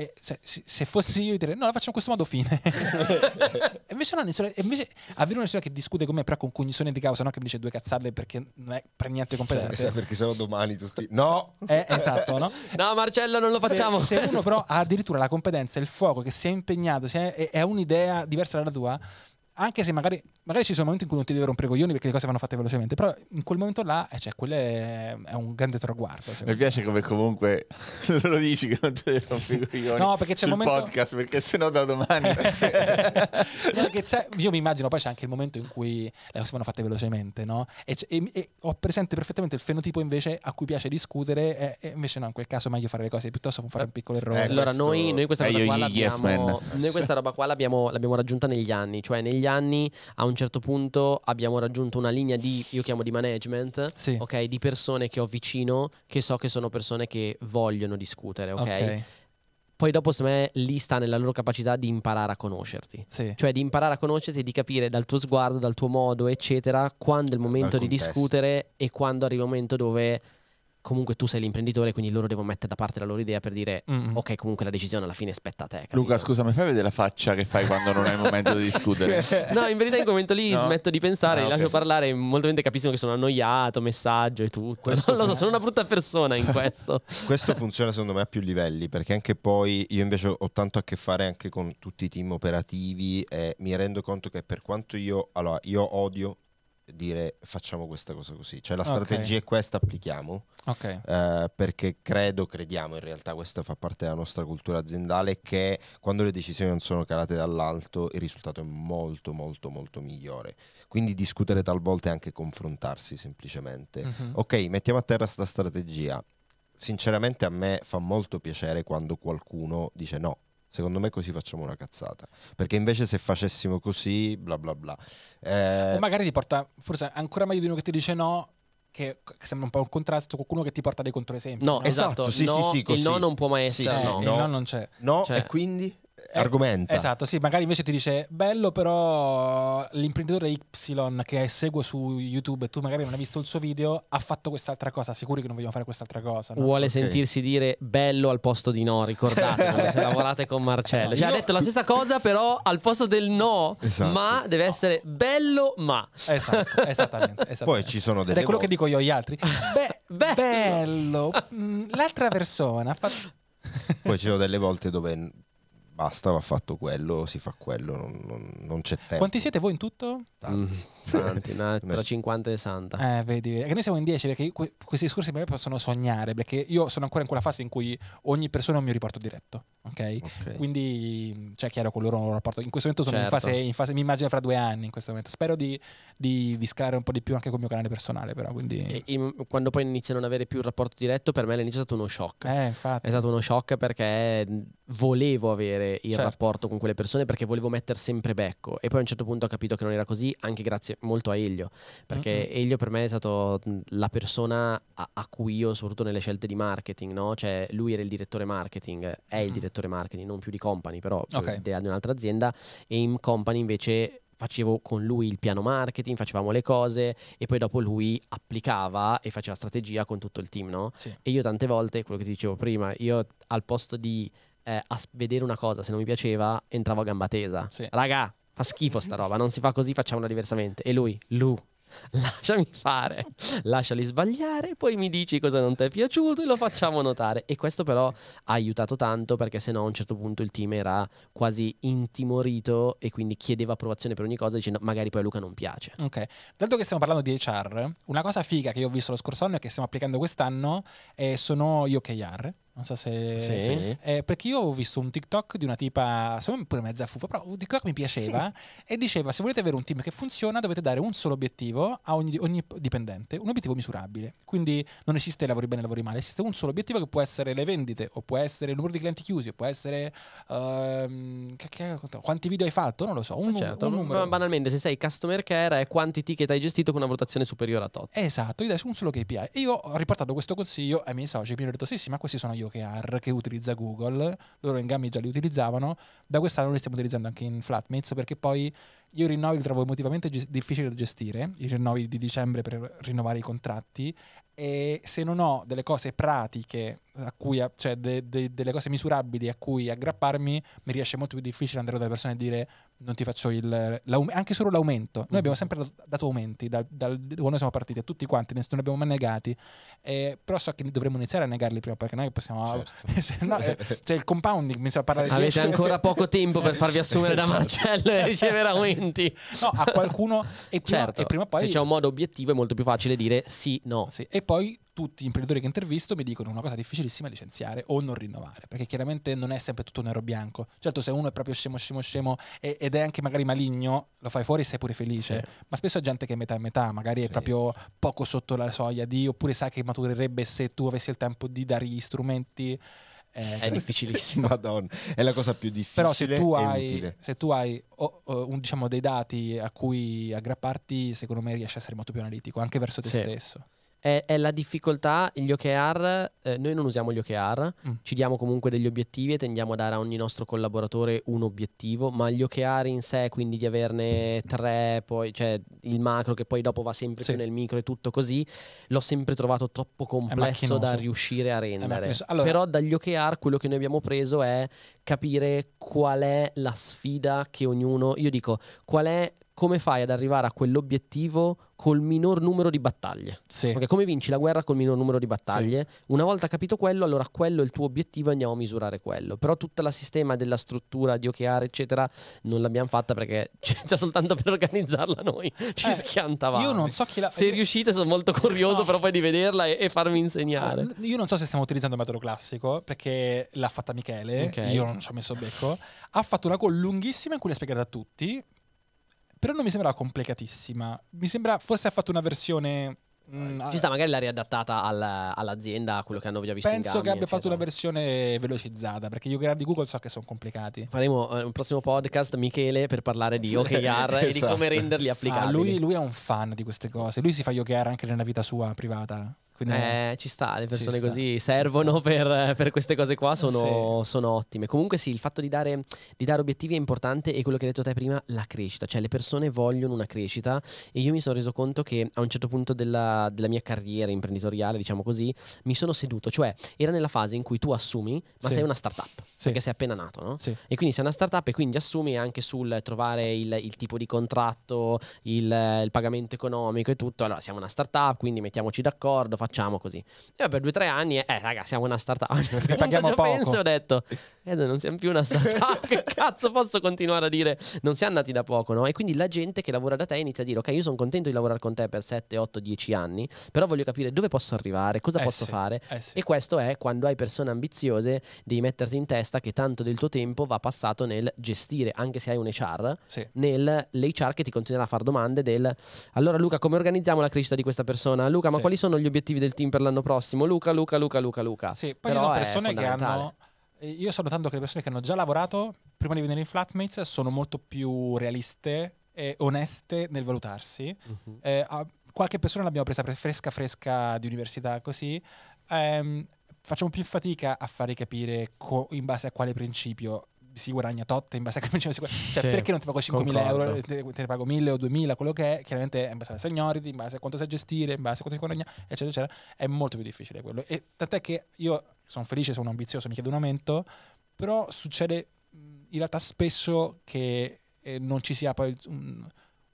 E cioè, se, se, fossi io direi no la facciamo in questo modo fine invece, no, invece avere una persona che discute con me però con cognizione di causa no che mi dice due cazzate perché non è per niente cioè, competente cioè, perché sennò domani tutti no eh, esatto no? no Marcello non lo facciamo se, se uno però ha addirittura la competenza il fuoco che si è impegnato si è, è, è un'idea diversa dalla tua anche se magari, magari, ci sono momenti in cui non ti devi rompere i coglioni perché le cose vanno fatte velocemente, però in quel momento là, eh, cioè, quello è, è un grande traguardo. Mi piace come comunque lo dici che non ti devi rompere i coglioni no, perché c'è sul momento... podcast, perché sennò da domani... io mi immagino, poi c'è anche il momento in cui le cose vanno fatte velocemente, no? E, e, e ho presente perfettamente il fenotipo invece a cui piace discutere, e, e, invece no, in quel caso meglio fare le cose piuttosto che fare un piccolo errore. Eh, allora, noi, noi, questa eh, cosa qua, yes, noi questa roba qua l'abbiamo, l'abbiamo raggiunta negli anni, cioè negli anni anni a un certo punto abbiamo raggiunto una linea di, io chiamo di management, sì. okay, di persone che ho vicino, che so che sono persone che vogliono discutere, ok? okay. Poi dopo, secondo me, lì sta nella loro capacità di imparare a conoscerti. Sì. Cioè di imparare a conoscerti e di capire dal tuo sguardo, dal tuo modo, eccetera, quando è il momento di discutere e quando arriva il momento dove comunque tu sei l'imprenditore, quindi loro devono mettere da parte la loro idea per dire mm. ok, comunque la decisione alla fine spetta a te. Capito? Luca, scusa, mi fai vedere la faccia che fai quando non è il momento di discutere? no, in verità in quel momento lì no. smetto di pensare, no, ah, okay. lascio parlare, molte volte capiscono che sono annoiato, messaggio e tutto. Questo non lo so, sono una brutta persona in questo. questo funziona secondo me a più livelli, perché anche poi io invece ho tanto a che fare anche con tutti i team operativi e mi rendo conto che per quanto io, allora, io odio dire facciamo questa cosa così, cioè la okay. strategia è questa, applichiamo, okay. eh, perché credo, crediamo in realtà questa fa parte della nostra cultura aziendale che quando le decisioni non sono calate dall'alto il risultato è molto molto molto migliore, quindi discutere talvolta e anche confrontarsi semplicemente, mm-hmm. ok mettiamo a terra questa strategia, sinceramente a me fa molto piacere quando qualcuno dice no, Secondo me così facciamo una cazzata. Perché invece se facessimo così, bla bla bla. Eh... O magari ti porta, forse ancora meglio di uno che ti dice no, che sembra un po' un contrasto, qualcuno che ti porta dei controesempi. No, no? esatto, esatto sì, sì, sì, così. il no non può mai essere. Sì, sì, no. no. Il no non c'è. No, cioè... e quindi? Eh, argomenta. Esatto, sì, magari invece ti dice bello però l'imprenditore Y che segue su YouTube e tu magari non hai visto il suo video ha fatto quest'altra cosa, sicuri che non vogliamo fare quest'altra cosa. No? Vuole okay. sentirsi dire bello al posto di no, ricordate, se lavorate con Marcello. Cioè, Io... ha detto la stessa cosa però al posto del no, esatto. ma deve essere bello ma. Esatto, esattamente, esattamente. Poi ci sono delle... Ed è quello che dico io agli altri. Beh, bello. bello. Mm, l'altra persona ha fatto... Poi ci sono delle volte dove basta, va fatto quello, si fa quello, non, non, non c'è tempo. Quanti siete voi in tutto? Tanti. Mm. Tanti, no, tra 50 e 60. Eh, vedi, vedi. noi siamo in 10 perché questi discorsi per me possono sognare, perché io sono ancora in quella fase in cui ogni persona ha un mio riporto diretto, ok? Quindi, cioè, chiaro, con loro ho un rapporto. In questo momento sono certo. in, fase, in, fase, mi immagino fra due anni, in questo momento. Spero di, di, di scalare un po' di più anche col mio canale personale, però. Quindi... E, in, quando poi inizia a non avere più il rapporto diretto, per me all'inizio è stato uno shock. Eh, infatti. È stato uno shock perché volevo avere il certo. rapporto con quelle persone perché volevo mettere sempre becco e poi a un certo punto ho capito che non era così anche grazie molto a Elio, perché uh-huh. Elio per me è stato la persona a, a cui io, soprattutto nelle scelte di marketing, no? cioè lui era il direttore marketing, è uh-huh. il direttore marketing, non più di company, però okay. di un'altra azienda, e in company invece facevo con lui il piano marketing, facevamo le cose e poi dopo lui applicava e faceva strategia con tutto il team, no? Sì. E io tante volte, quello che ti dicevo prima, io al posto di eh, vedere una cosa se non mi piaceva, entravo a gamba tesa. Sì. Raga, Fa schifo sta roba, non si fa così, facciamola diversamente. E lui, Lu, lasciami fare, lasciali sbagliare, poi mi dici cosa non ti è piaciuto e lo facciamo notare. E questo però ha aiutato tanto perché sennò a un certo punto il team era quasi intimorito e quindi chiedeva approvazione per ogni cosa dicendo magari poi a Luca non piace. Ok, dato che stiamo parlando di HR, una cosa figa che io ho visto lo scorso anno e che stiamo applicando quest'anno eh, sono gli OKR non so se. Sì. Eh, perché io ho visto un TikTok di una tipa, secondo me pure mezza fufa, però un TikTok mi piaceva. e diceva: se volete avere un team che funziona, dovete dare un solo obiettivo a ogni, ogni dipendente, un obiettivo misurabile. Quindi non esiste lavori bene, lavori male, esiste un solo obiettivo che può essere le vendite, o può essere il numero di clienti chiusi, o può essere. Uh, che, che, quanti video hai fatto? Non lo so. Un, certo, un numero. banalmente, se sei customer care, è quanti ticket hai gestito con una valutazione superiore a tot. Esatto, io adesso un solo KPI. E io ho riportato questo consiglio ai miei soci, mi hanno detto: sì, sì, ma questi sono io OKR che utilizza Google, loro in Gami già li utilizzavano, da quest'anno li stiamo utilizzando anche in Flatmates perché poi io i rinnovi li trovo emotivamente ges- difficili da gestire, i rinnovi di dicembre per rinnovare i contratti e se non ho delle cose pratiche, cui, cioè de, de, delle cose misurabili a cui aggrapparmi, mi riesce molto più difficile andare dalle persone e dire non ti faccio il, anche solo l'aumento. Noi abbiamo mm-hmm. sempre dato aumenti dal, dal, quando siamo partiti a tutti quanti, non nessuno abbiamo mai negati, eh, però so che dovremmo iniziare a negarli prima perché noi possiamo... Certo. no, eh, cioè il compounding, mi sa parlare di... Avete ancora poco tempo per farvi assumere da Marcello e ricevere aumenti. No, a qualcuno... E prima, certo, e prima poi... Se c'è un modo obiettivo è molto più facile dire sì, no. Sì. E poi tutti gli imprenditori che intervisto mi dicono una cosa difficilissima è licenziare o non rinnovare, perché chiaramente non è sempre tutto nero bianco. Certo, se uno è proprio scemo, scemo, scemo e, ed è anche magari maligno, lo fai fuori e sei pure felice, sì. ma spesso è gente che è metà e metà, magari sì. è proprio poco sotto la soglia di, oppure sa che maturerebbe se tu avessi il tempo di dare gli strumenti. Eh, è difficilissimo. Madonna, è la cosa più difficile. Però se tu hai, se tu hai oh, oh, un, diciamo, dei dati a cui aggrapparti, secondo me riesci a essere molto più analitico, anche verso te sì. stesso è, è la difficoltà, gli OKR, eh, noi non usiamo gli OKR, mm. ci diamo comunque degli obiettivi e tendiamo a dare a ogni nostro collaboratore un obiettivo, ma gli OKR in sé, quindi di averne tre, poi cioè il macro che poi dopo va sempre sì. più nel micro e tutto così, l'ho sempre trovato troppo complesso da riuscire a rendere. Allora... Però dagli OKR quello che noi abbiamo preso è capire qual è la sfida che ognuno, io dico, qual è come fai ad arrivare a quell'obiettivo col minor numero di battaglie. Sì. Okay, come vinci la guerra col minor numero di battaglie? Sì. Una volta capito quello, allora quello è il tuo obiettivo e andiamo a misurare quello. Però tutta la sistema della struttura di OKR, eccetera, non l'abbiamo fatta perché già soltanto per organizzarla noi ci eh, schiantavamo. Io non so chi la... Se riuscite sono molto curioso no. però poi di vederla e, e, farmi insegnare. Eh, io non so se stiamo utilizzando il metodo classico perché l'ha fatta Michele, okay. io non ci ho messo becco. Ha fatto una call lunghissima in cui l'ha spiegata a tutti, però non mi sembrava complicatissima. Mi sembra forse ha fatto una versione Mm, Ci sta, magari l'ha riadattata al, all'azienda, a quello che hanno già visto. Penso gammi, che abbia eccetera. fatto una versione velocizzata, perché gli OKR di Google so che sono complicati. Faremo eh, un prossimo podcast, Michele, per parlare di OKR esatto. e di esatto. come renderli applicabili. Ah, lui, lui, è un fan di queste cose, lui si fa gli OKR anche nella vita sua privata. Quindi, eh, ci sta, le persone sta, così servono per, per, queste cose qua, sono, sì. sono ottime. Comunque sì, il fatto di dare, di dare, obiettivi è importante e quello che hai detto te prima, la crescita, cioè le persone vogliono una crescita e io mi sono reso conto che a un certo punto della, della mia carriera imprenditoriale, diciamo così, mi sono seduto, cioè era nella fase in cui tu assumi, ma sì. sei una startup, sì. perché sei appena nato, no? Sì. E quindi sei una startup e quindi assumi anche sul trovare il, il tipo di contratto, il, il, pagamento economico e tutto, allora siamo una startup, quindi mettiamoci d'accordo, facciamo facciamo così. E per due o tre anni, eh, raga, siamo una startup. Ci paghiamo poco. Penso, ho detto, eh, non siamo più una startup. che cazzo posso continuare a dire? Non siamo andati da poco, no? E quindi la gente che lavora da te inizia a dire, ok, io sono contento di lavorare con te per 7, 8, 10 anni, però voglio capire dove posso arrivare, cosa eh posso sì, fare. Eh sì. E questo è quando hai persone ambiziose, devi metterti in testa che tanto del tuo tempo va passato nel gestire, anche se hai un HR, sì. nell'HR che ti continuerà a fare domande del, allora Luca, come organizziamo la crescita di questa persona? Luca, ma quali sono gli obiettivi? obiettivi del team per l'anno prossimo. Luca, Luca, Luca, Luca, Luca. Sì, poi Però ci sono persone che hanno. Eh, io sto notando che le persone che hanno già lavorato prima di venire in Flatmates sono molto più realiste e oneste nel valutarsi. Uh-huh. Eh, qualche persona l'abbiamo presa fresca fresca di università così. Ehm, facciamo più fatica a fare capire co- in base a quale principio si guadagna tot in base a che cioè, sì, perché non ti pago 5.000 euro, eh, te, te, ne pago 1.000 o 2.000, quello che è, chiaramente è in base alla seniority, in base a quanto sai gestire, in base a quanto si guadagna, eccetera, eccetera, è molto più difficile quello. E tant'è che io sono felice, sono ambizioso, mi chiedo un aumento, però succede in realtà spesso che eh, non ci sia poi un,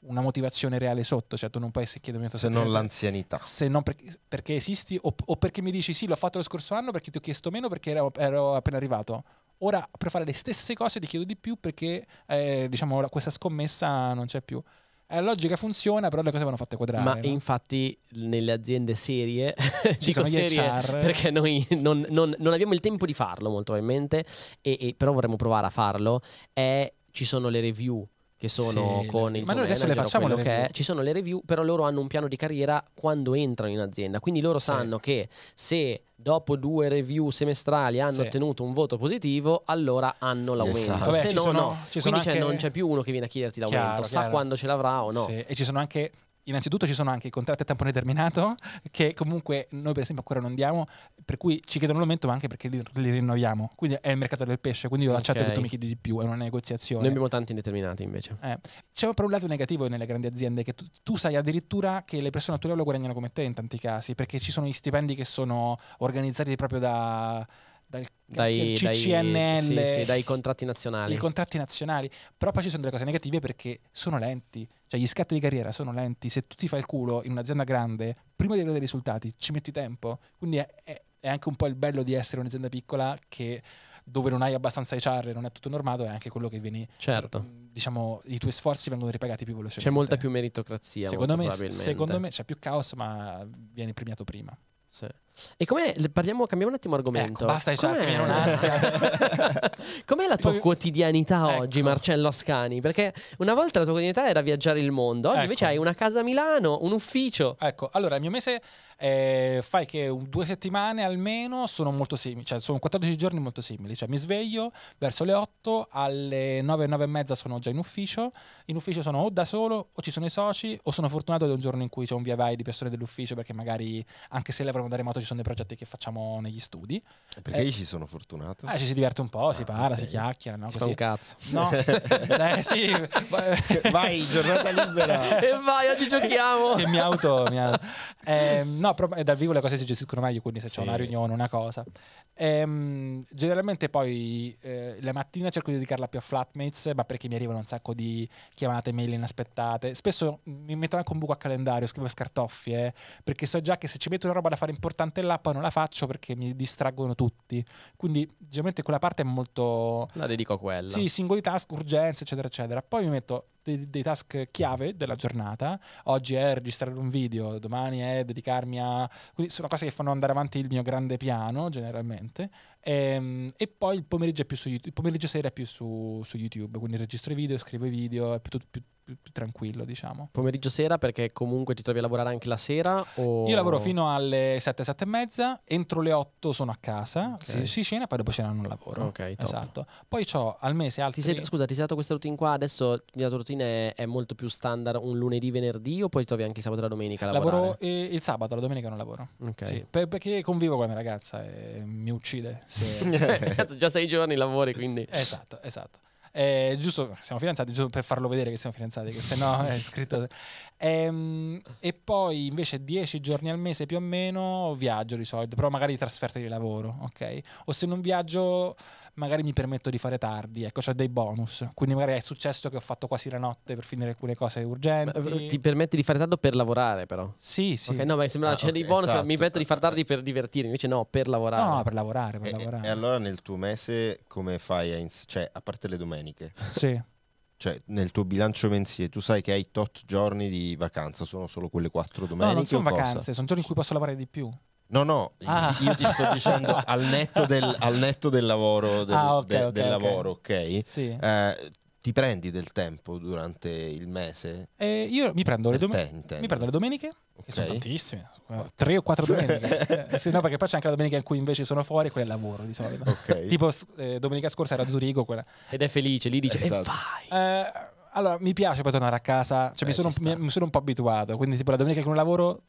una motivazione reale sotto, cioè tu non puoi chiedermi se non l'anzianità. Se non per, perché esisti o, o, perché mi dici sì, l'ho fatto lo scorso anno perché ti ho chiesto meno perché ero, ero appena arrivato. Ora per fare le stesse cose ti chiedo di più perché eh, diciamo, questa scommessa non c'è più. Eh, la logica funziona, però le cose vanno fatte quadrare. Ma no? infatti nelle aziende serie, ci sono serie HR. perché noi non, non, non, abbiamo il tempo di farlo molto probabilmente, e, e, però vorremmo provare a farlo, è, ci sono le review che sono sì, con il ma noi adesso manager, le facciamo le che è. ci sono le review però loro hanno un piano di carriera quando entrano in azienda quindi loro sì. sanno che se dopo due review semestrali hanno sì. ottenuto un voto positivo allora hanno esatto. l'aumento esatto. Vabbè, se no sono, no quindi anche... non c'è più uno che viene a chiederti l'aumento chiaro, sa chiaro. quando ce l'avrà o no e ci sono anche Innanzitutto ci sono anche i contratti a tempo determinato che comunque noi per esempio ancora non diamo, per cui ci chiedono l'aumento ma anche perché li, li, rinnoviamo. Quindi è il mercato del pesce, quindi io l'accetto okay. che tu mi chiedi di più, è una negoziazione. Noi abbiamo tanti indeterminati invece. Eh. C'è per un lato negativo nelle grandi aziende che tu, tu sai addirittura che le persone a tuo livello guadagnano come te in tanti casi, perché ci sono gli stipendi che sono organizzati proprio da dal dai, CCNL, dai, sì, sì, dai contratti nazionali. I contratti nazionali, però poi ci sono delle cose negative perché sono lenti, cioè gli scatti di carriera sono lenti, se tu ti fai il culo in un'azienda grande, prima di avere dei risultati ci metti tempo, quindi è, è, è anche un po' il bello di essere un'azienda piccola che dove non hai abbastanza HR, non è tutto normato, è anche quello che vieni. Certo. Eh, diciamo, i tuoi sforzi vengono ripagati più velocemente. C'è molta più meritocrazia. Secondo, me, secondo me c'è più caos, ma vieni premiato prima. Sì. E come parliamo, cambiamo un attimo argomento. Ecco, basta ecciarti, mi un'ansia. Com'è la tua Poi... Ecco. quotidianità ecco. oggi, Marcello Ascani? Perché una volta la tua quotidianità era viaggiare il mondo, oggi ecco. invece hai una casa a Milano, un ufficio. Ecco, allora il mio mese eh, fai che due settimane almeno sono molto simili, cioè sono 14 giorni molto simili, cioè mi sveglio verso le 8, alle 9, 9 e mezza sono già in ufficio, in ufficio sono o da solo o ci sono i soci o sono fortunato di un giorno in cui c'è un via vai di persone dell'ufficio perché magari anche se lavorano da remoto ci sono dei progetti che facciamo negli studi. Perché eh, io ci sono fortunato? Eh, ci si diverte un po', ah, si parla, okay. si chiacchiera. No? Si Così. un cazzo. No, eh, sì. vai, giornata libera. e vai, oggi giochiamo. e mi auto. Mi auto. Eh, no, però dal vivo le cose si gestiscono meglio, quindi se c'è una riunione, una cosa. Ehm, generalmente poi eh, la mattina cerco di dedicarla più a flatmates, ma perché mi arrivano un sacco di chiamate, mail inaspettate. Spesso mi metto anche un buco a calendario, scrivo scartoffie, eh, perché so già che se ci metto una roba da fare importante cartella poi non la faccio perché mi distraggono tutti. Quindi generalmente quella parte è molto... La dedico a quella. Sì, singoli task, urgenze, eccetera, eccetera. Poi mi metto dei, dei task chiave della giornata. Oggi è registrare un video, domani è dedicarmi a... Quindi sono cose che fanno andare avanti il mio grande piano, generalmente. E, ehm, e poi il pomeriggio, è più su YouTube, il pomeriggio sera è più su, su YouTube, quindi registro i video, scrivo i video, è più, più più, tranquillo, diciamo. Pomeriggio sera perché comunque ti trovi a lavorare anche la sera? O... Io lavoro fino alle 7, 7 e mezza, entro le 8 sono a casa, okay. si, si cena, poi dopo cena non lavoro. Ok, top. Esatto. Poi ho al mese altri... Ti sei, scusa, ti sei dato questa routine qua, adesso la tua routine è, è, molto più standard un lunedì, venerdì o poi ti trovi anche il sabato e la domenica a Lavoro eh, il sabato, la domenica non lavoro. Ok. Sì, per, perché convivo con la mia ragazza e mi uccide. Se... Già sei giorni lavori, quindi... Esatto, esatto. Eh, giusto, siamo fidanzati, giusto per farlo vedere che siamo fidanzati, che se no è scritto. Ehm, e poi invece 10 giorni al mese più o meno viaggio di solito, però magari trasferte di lavoro, ok? O se non viaggio magari mi permetto di fare tardi, ecco, c'è cioè dei bonus. Quindi magari è successo che ho fatto quasi la notte per finire alcune cose urgenti. Eh, ti permetti di fare tardi per lavorare, però? Sì, sì. Okay, no, ma sembra ah, c'è okay, dei bonus, esatto. mi permetto di far tardi per divertirmi, invece no, per lavorare. No, no per lavorare, per e, lavorare. E allora nel tuo mese come fai a ins- cioè, a parte le domeniche? Sì. cioè nel tuo bilancio mensile tu sai che hai tot giorni di vacanza, sono solo quelle quattro domeniche. No, non sono vacanze, cosa? sono giorni in cui posso lavorare di più. No, no, ah. io ti sto dicendo al netto del, al netto del lavoro, del, ah, okay, de, okay, del okay. lavoro, ok? Sì. Eh, ti prendi del tempo durante il mese? Eh, io mi prendo, le, dom- te, mi prendo le domeniche, che sono tantissime, eh, tre o quattro domeniche. eh, no, perché poi c'è anche la domenica in cui invece sono fuori, quella è lavoro di solito. tipo eh, domenica scorsa era a Zurigo quella. Ed è felice, lì dice, esatto. e vai! Eh, allora, mi piace poi tornare a casa, cioè, mi, sono, mi, mi sono un po' abituato, quindi tipo la domenica che non lavoro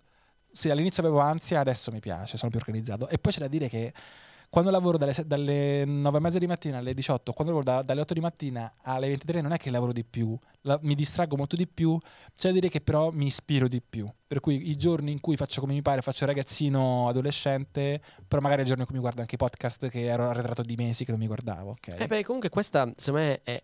sì, all'inizio avevo ansia, adesso mi piace, sono più organizzato. E poi c'è da dire che quando lavoro dalle, dalle 9 e mezza di mattina alle 18, quando lavoro da, dalle 8 di mattina alle 23, non è che lavoro di più, la, mi distraggo molto di più, c'è da dire che però mi ispiro di più. Per cui i giorni in cui faccio come mi pare, faccio ragazzino adolescente, però magari il giorno in cui mi guardo anche i podcast che ero arretrato di mesi che non mi guardavo. Okay? Eh beh, comunque questa, secondo me, è,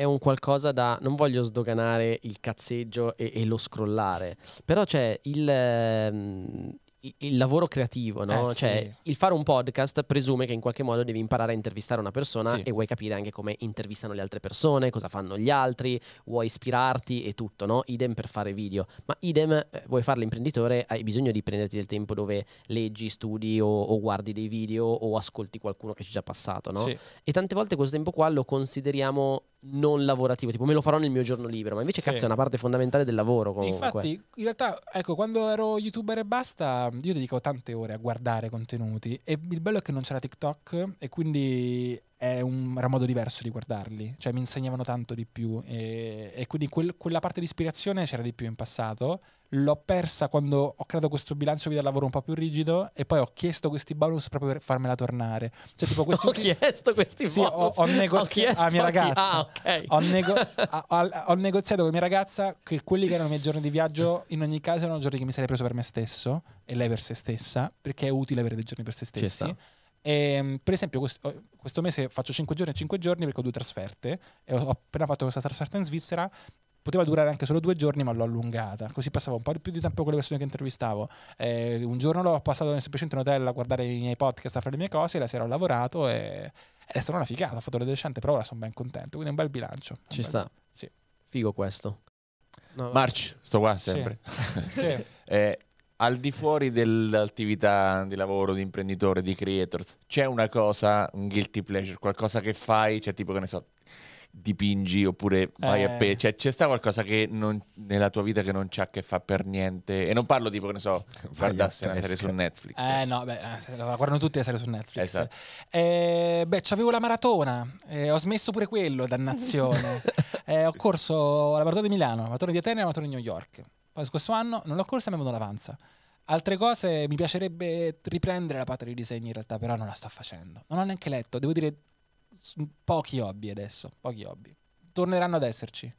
è un qualcosa da... Non voglio sdoganare il cazzeggio e, e lo scrollare, però c'è il, ehm, il lavoro creativo, no? Eh, cioè, il fare un podcast presume che in qualche modo devi imparare a intervistare una persona sì. e vuoi capire anche come intervistano le altre persone, cosa fanno gli altri, vuoi ispirarti e tutto, no? Idem per fare video. Ma idem, eh, vuoi fare l'imprenditore, hai bisogno di prenderti del tempo dove leggi, studi o, o guardi dei video o ascolti qualcuno che ci è già passato, no? Sì. E tante volte questo tempo qua lo consideriamo non lavorativo, tipo me lo farò nel mio giorno libero, ma invece cazzo è una parte fondamentale del lavoro comunque. Infatti, in realtà, ecco, quando ero youtuber e basta Ehm, io dedico tante ore a guardare contenuti e il bello è che non c'era TikTok e quindi è un, era un modo diverso di guardarli, cioè mi insegnavano tanto di più e, e quindi quel, quella parte di ispirazione c'era di più in passato l'ho persa quando ho creato questo bilancio vita lavoro un po' più rigido e poi ho chiesto questi bonus proprio per farmela tornare. Cioè, tipo, questi ho chiesto questi sì, bonus. Ho, ho negoziato ah, a mia ragazza. Ah, okay. ho, nego... a, ho, negoziato con mia ragazza che quelli che erano i miei giorni di viaggio, eh. in ogni caso, erano giorni che mi sarei preso per me stesso e lei per se stessa, perché è utile avere dei giorni per se stessi. E, ehm, per esempio, questo, oh, questo, mese faccio 5 giorni e 5 giorni perché ho due trasferte e ho appena fatto questa trasferta in Svizzera poteva durare anche solo due giorni, ma l'ho allungata. Così passavo un po' di più di tempo con le persone che intervistavo. Eh, un giorno l'ho passato nel semplicemente in hotel a guardare i miei podcast, a fare le mie cose, la sera ho lavorato e è stata una figata. Ho fatto l'adolescente, però ora sono ben contento. Quindi è un bel bilancio. Ci bel... sta. Sì. Figo questo. No. Marci, sto qua sempre. Sì. sì. eh, al di fuori dell'attività di lavoro, di imprenditore, di creator, c'è una cosa, un guilty pleasure, qualcosa che fai, cioè tipo che ne so, dipingi oppure vai eh. a pe... Cioè, c'è sta qualcosa che non, nella tua vita che non c'ha a che fa per niente? E non parlo tipo, che ne so, guardasse una serie su Netflix. Eh, no, beh, guardano tutti le serie su Netflix. Esatto. Eh, beh, c'avevo la maratona, eh, ho smesso pure quello, dannazione. Eh, ho corso la maratona di Milano, la maratona di Atene e la maratona di New York. Poi scorso anno non l'ho corsa e mi è venuta l'avanza. Altre cose mi piacerebbe riprendere la patria di disegni in realtà, però non la sto facendo. Non ho neanche letto, devo dire pochi hobby adesso, pochi hobby. Torneranno ad esserci.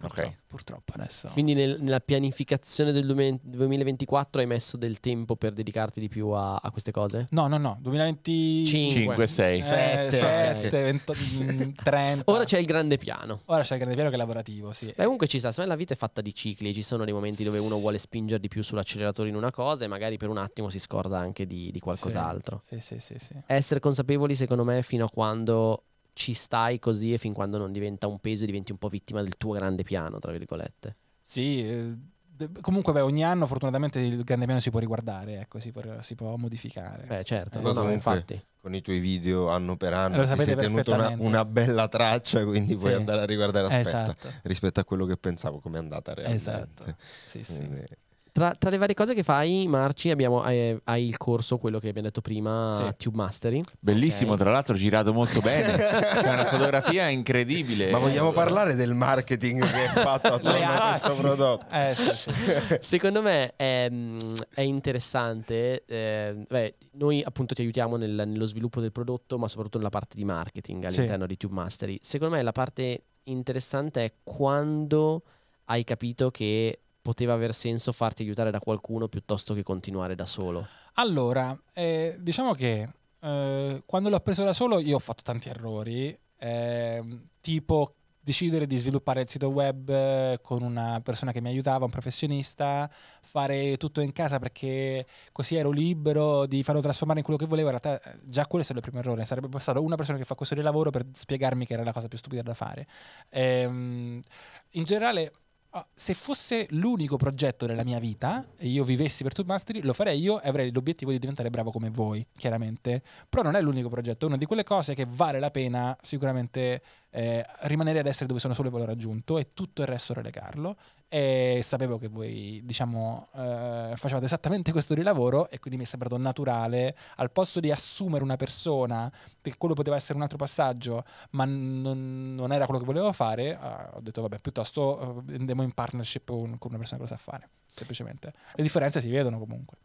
Purtroppo, okay. purtroppo adesso. Quindi nel, nella pianificazione del 2024 hai messo del tempo per dedicarti di più a, a queste cose? No, no, no. 2025, 6, eh, 7, 7 20, 30. Ora c'è il grande piano. Ora c'è il grande piano che è lavorativo, sì. Beh, comunque ci sta, la vita è fatta di cicli, ci sono dei momenti dove uno vuole spingere di più sull'acceleratore in una cosa e magari per un attimo si scorda anche di, di qualcos'altro. Sì, sì, sì, sì, sì. Essere consapevoli secondo me fino a quando ci stai così e fin quando non diventa un peso diventi un po' vittima del tuo grande piano, tra virgolette. Sì, eh, comunque beh, ogni anno fortunatamente il grande piano si può riguardare, ecco, si, può, si può modificare. Beh certo, eh, no, infatti. Con i tuoi video anno per anno eh, ti sei tenuto una, una, bella traccia, quindi sì. puoi andare a riguardare aspetta, esatto. rispetto a quello che pensavo, come è andata realmente. Esatto. Sì, sì. Quindi, tra, tra, le varie cose che fai, Marci, abbiamo, hai, eh, hai, il corso, quello che abbiamo detto prima, sì. Tube Mastery. Bellissimo, okay. tra l'altro, girato molto bene. È una fotografia incredibile. Ma vogliamo parlare del marketing che hai fatto attorno a questo prodotto? Eh, sì, sì. Secondo me è, mm, è interessante. Eh, beh, noi appunto ti aiutiamo nel, nello sviluppo del prodotto, ma soprattutto nella parte di marketing all'interno di Tube Mastery. Secondo me la parte interessante è quando hai capito che poteva aver senso farti aiutare da qualcuno piuttosto che continuare da solo? Allora, eh, diciamo che eh, quando l'ho preso da solo io ho fatto tanti errori, eh, tipo decidere di sviluppare il sito web eh, con una persona che mi aiutava, un professionista, fare tutto in casa perché così ero libero di farlo trasformare in quello che volevo. In realtà eh, già quello è stato il primo errore, sarebbe bastato una persona che fa questo di lavoro per spiegarmi che era la cosa più stupida da fare. Ehm, in generale Ah, se fosse l'unico progetto della mia vita e io vivessi per Mastery, lo farei io e avrei l'obiettivo di diventare bravo come voi, chiaramente. Però non è l'unico progetto, è una di quelle cose che vale la pena sicuramente eh, rimanere ad essere dove sono solo il valore aggiunto e tutto il resto relegarlo. E sapevo che voi, diciamo, eh, facevate esattamente questo di lavoro e quindi mi è sembrato naturale, al posto di assumere una persona, perché quello poteva essere un altro passaggio, ma non, non era quello che volevo fare, eh, ho detto vabbè, piuttosto eh, andiamo in partnership con, con una persona che lo sa fare, semplicemente. Le differenze si vedono comunque.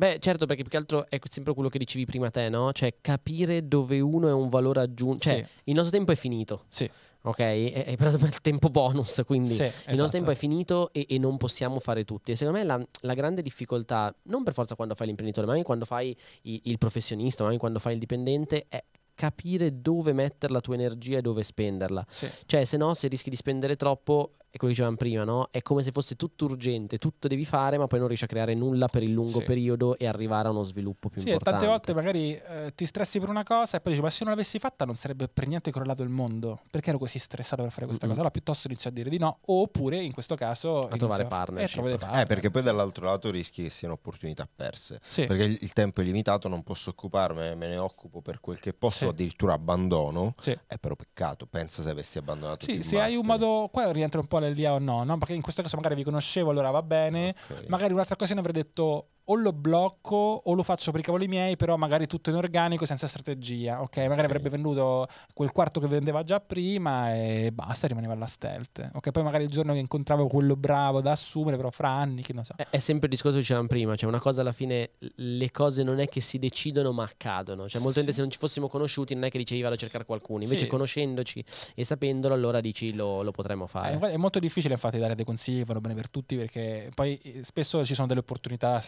Beh, certo, perché più che altro è sempre quello che dicevi prima te, no? Cioè, capire dove uno è un valore aggiunto. Cioè, sì. il nostro tempo è finito. Sì. Ok? È, è però il tempo bonus, quindi sì, il nostro esatto. tempo è finito e, e, non possiamo fare tutti. E secondo me la, la, grande difficoltà, non per forza quando fai l'imprenditore, ma anche quando fai il, il professionista, ma anche quando fai il dipendente, è capire dove mettere la tua energia e dove spenderla. Sì. Cioè, se no, se rischi di spendere troppo, è quello dicevamo prima, no? È come se fosse tutto urgente, tutto devi fare, ma poi non riesci a creare nulla per il lungo sì. periodo e arrivare a uno sviluppo più sì, importante. Sì, tante volte magari eh, ti stressi per una cosa e poi dici, ma se non l'avessi fatta non sarebbe per niente crollato il mondo. Perché ero così stressato per fare questa mm-hmm. cosa? Allora piuttosto inizio a dire di no, oppure in questo caso... A trovare eh, eh, partner. Eh, perché poi dall'altro lato rischi che siano opportunità perse. Sì. Perché il tempo è limitato, non posso occuparmi, me ne occupo per quel che posso, sì. addirittura abbandono. Sì. È però peccato, pensa se avessi abbandonato. Sì, se master. hai un modo... Qua rientra un po' quale dia o no, no, Perché in questo caso magari vi conoscevo, allora va bene. Okay. Magari un'altra cosa ne avrei detto o lo blocco o lo faccio per i cavoli miei, però magari tutto in organico senza strategia. Ok, magari okay. avrebbe venduto quel quarto che vendeva già prima e basta, rimaneva alla stealth. Ok, poi magari il giorno che incontravo quello bravo da assumere, però fra anni, che non so. È, è sempre il discorso che dicevamo prima, cioè una cosa alla fine le cose non è che si decidono ma accadono. Cioè molto sì. se non ci fossimo conosciuti non è che dicevi vado a cercare qualcuno, invece sì. conoscendoci e sapendolo allora dici lo, lo potremmo eh, fare. È, è molto difficile infatti dare dei consigli, vanno bene per tutti perché poi eh, spesso ci sono delle opportunità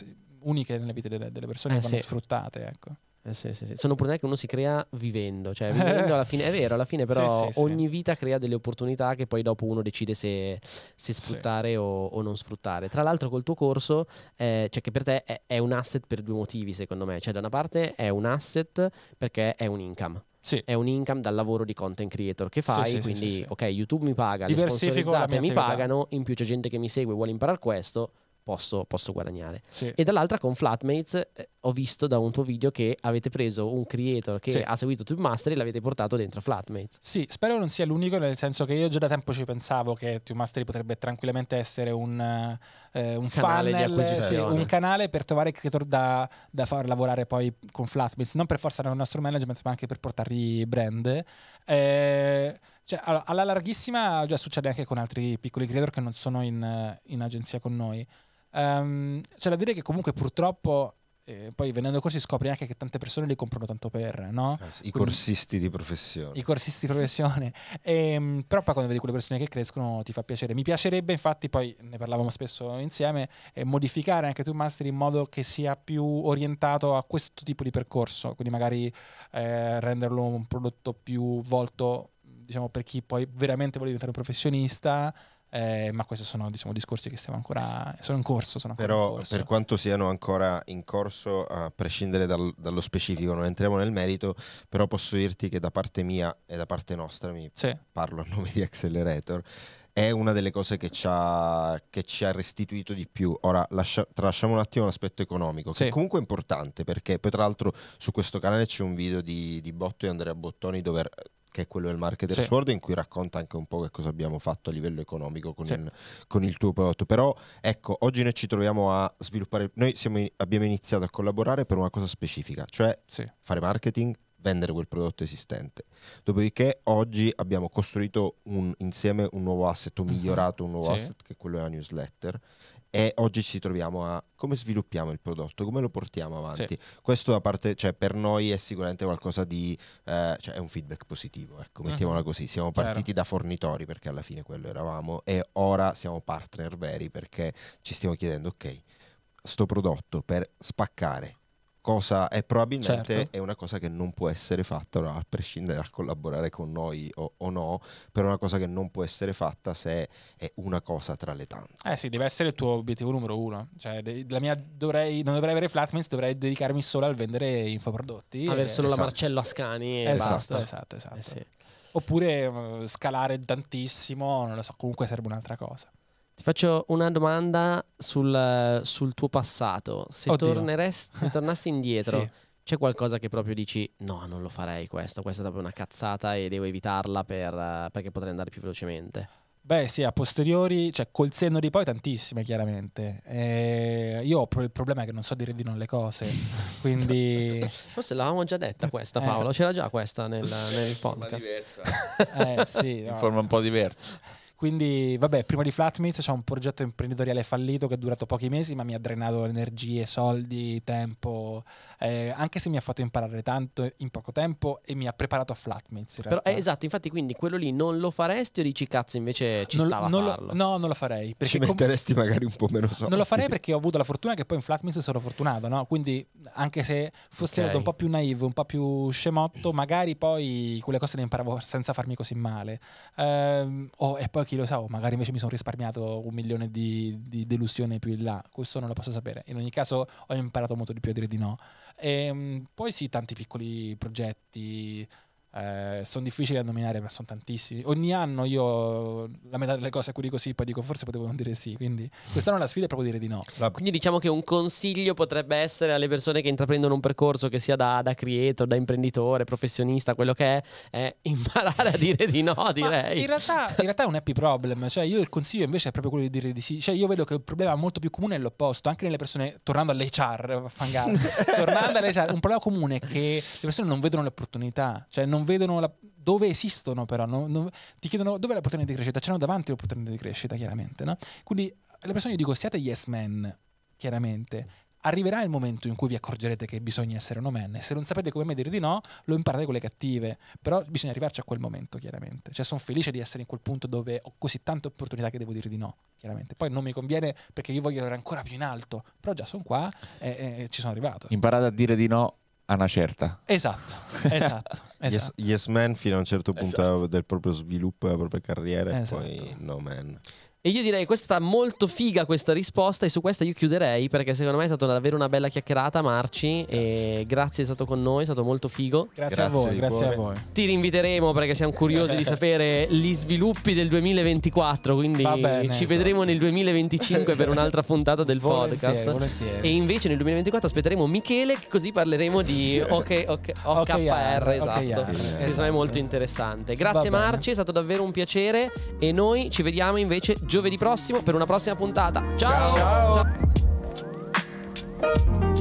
uniche nelle vite delle, delle persone eh, che vanno sfruttate. Ecco. Eh, sì, sì, Sono opportunità che uno si crea vivendo, cioè vivendo alla fine, è vero, alla fine però ogni vita crea delle opportunità che poi dopo uno decide se, se sfruttare o, o, non sfruttare. Tra l'altro col tuo corso, eh, cioè che per te è, è un asset per due motivi secondo me, cioè da una parte è un asset perché è un income. Sì. è un income dal lavoro di content creator che fai, sì, sì, quindi ok, YouTube mi paga, le sponsorizzate mi pagano, in più c'è gente che mi segue e vuole imparare questo, posso, posso guadagnare. Sì. E dall'altra con Flatmates eh, ho visto da un tuo video che avete preso un creator che sì. ha seguito TubeMaster e l'avete portato dentro Flatmates. Sì, spero non sia l'unico, nel senso che io già da tempo ci pensavo che TubeMaster potrebbe tranquillamente essere un, eh, eh un canale funnel, sì, un canale per trovare creator da, da, far lavorare poi con Flatmates, non per forza nel nostro management, ma anche per portargli brand. Eh, cioè, allora, alla larghissima già succede anche con altri piccoli creator che non sono in, in agenzia con noi. Um, c'è da dire che comunque purtroppo e eh, poi venendo ai corsi scopri anche che tante persone li comprano tanto per, no? Eh I Quindi, corsisti di professione. I corsisti di professione. E, ehm, però poi quando vedi quelle persone che crescono ti fa piacere. Mi piacerebbe infatti, poi ne parlavamo spesso insieme, eh, modificare anche tu Master in modo che sia più orientato a questo tipo di percorso. Quindi magari eh, renderlo un prodotto più volto diciamo per chi poi veramente vuole diventare un professionista eh, ma questi sono diciamo, discorsi che stiamo ancora, sono in corso. Sono Però in per quanto siano ancora in corso, a prescindere dal, dallo specifico, non entriamo nel merito, però posso dirti che da parte mia e da parte nostra, mi sì. parlo a nome di Accelerator, è una delle cose che ci ha, che ci ha restituito di più. Ora lascia, tralasciamo un attimo l'aspetto economico, sì. che comunque è importante perché poi tra l'altro su questo canale c'è un video di, di Botto e Andrea Bottoni dove che è quello del marketer sì. Sword, in cui racconta anche un po' che cosa abbiamo fatto a livello economico con, sì. il, con il, tuo prodotto. Però ecco, oggi noi ci troviamo a sviluppare, noi in, abbiamo iniziato a collaborare per una cosa specifica, cioè sì. fare marketing, vendere quel prodotto esistente. Dopodiché oggi abbiamo costruito un, insieme un nuovo asset, un mhm. migliorato, un nuovo sì. asset che è quello della newsletter, e oggi ci troviamo a come sviluppiamo il prodotto, come lo portiamo avanti. Sì. Questo da parte, cioè, per noi è sicuramente qualcosa di, eh, cioè, è un feedback positivo, ecco, mhm. mettiamola uh-huh. così. Siamo partiti Chiaro. da fornitori perché alla fine quello eravamo e ora siamo partner veri perché ci stiamo chiedendo, ok, sto prodotto per spaccare cosa è probabilmente certo. è una cosa che non può essere fatta, a prescindere dal collaborare con noi o, o, no, però è una cosa che non può essere fatta se è una cosa tra le tante. Eh sì, deve essere il tuo obiettivo numero uno, cioè mia, dovrei, non dovrei avere flatmans, dovrei dedicarmi solo al vendere infoprodotti. Avere solo esatto. la Marcello Ascani e esatto, basta. Esatto, esatto. Eh sì. Oppure uh, scalare tantissimo, non lo so, comunque serve un'altra cosa. Ti faccio una domanda sul, sul tuo passato. Se, se tornassi indietro, sì. c'è qualcosa che proprio dici no, non lo farei questo, questa è proprio una cazzata e devo evitarla per, perché potrei andare più velocemente? Beh sì, a posteriori, cioè col senno di poi tantissime chiaramente. Eh, io ho il problema è che non so dire di non le cose, quindi... Forse l'avevamo già detta questa eh. Paolo, eh. c'era già questa nel, nel podcast. In forma diversa. eh sì. No. In forma un po' diversa. Quindi, vabbè, prima di Flatmates c'è un progetto imprenditoriale fallito che è durato pochi mesi, ma mi ha drenato energie, soldi, tempo, eh, anche se mi ha fatto imparare tanto in poco tempo e mi ha preparato a Flatmates. In Però, eh, esatto, infatti, quindi quello lì non lo faresti o dici cazzo, invece ci non, stava non lo, no, non lo farei. Perché Ci com- metteresti magari un po' meno soldi. Non lo farei perché ho avuto la fortuna che poi in Flatmates sono fortunato, no? Quindi, anche se fossi okay. stato un po' più naivo, un po' più scemotto, magari poi quelle cose le imparavo senza farmi così male. Eh, oh, e poi chi lo sa, o magari invece mi sono risparmiato un milione di, di, delusione più in là, questo non lo posso sapere. In ogni caso ho imparato molto di più a dire di no. E, ehm, poi sì, tanti piccoli progetti. Eh, sono difficili da nominare, ma sono tantissimi. Ogni anno io la metà delle cose a cui dico sì, poi dico forse potevo non dire sì. Quindi quest'anno la sfida è proprio dire di no. Quindi diciamo che un consiglio potrebbe essere alle persone che intraprendono un percorso che sia da, da creator, da imprenditore, professionista, quello che è, è imparare a dire di no, direi. In realtà, in realtà, è un happy problem. Cioè, io il consiglio invece è proprio quello di dire di sì. Cioè, io vedo che il problema molto più comune è l'opposto, anche nelle persone, tornando alle char, tornando alle char, un problema comune è che le persone non vedono le opportunità, cioè non non vedono la, dove esistono però, non, non, ti chiedono dove è l'opportunità di crescita, c'erano davanti l'opportunità di crescita chiaramente, no? Quindi alle persone io dico siate yes men, chiaramente, arriverà il momento in cui vi accorgerete che bisogna essere uno omen e se non sapete come dire di no lo imparate con le cattive però bisogna arrivarci a quel momento chiaramente cioè sono felice di essere in quel punto dove ho così tante opportunità che devo dire di no chiaramente poi non mi conviene perché io voglio andare ancora più in alto però già sono qua e, e ci sono arrivato imparate a dire di no a una certa. Esatto, esatto. esatto. Yes, esatto. yes, Man fino a un certo punto esatto. del proprio sviluppo, della propria carriera esatto. e poi No Man. E io direi questa molto figa questa risposta e su questa io chiuderei perché secondo me è stata davvero una bella chiacchierata Marci grazie. e grazie è stato con noi, è stato molto figo. Grazie, grazie a voi, grazie a voi. Ti rinviteremo perché siamo curiosi di sapere gli sviluppi del 2024, quindi bene, ci vedremo esatto. nel 2025 per un'altra puntata del volentieri, podcast. Volentieri. E invece nel 2024 aspetteremo Michele così parleremo di OK, OK, OKR, okay, esatto. Okay, esatto. Esatto. Esatto. è molto interessante. Grazie Marci, è stato davvero un piacere e noi ci vediamo invece giovedì prossimo per una prossima puntata. Ciao! Ciao! Ciao.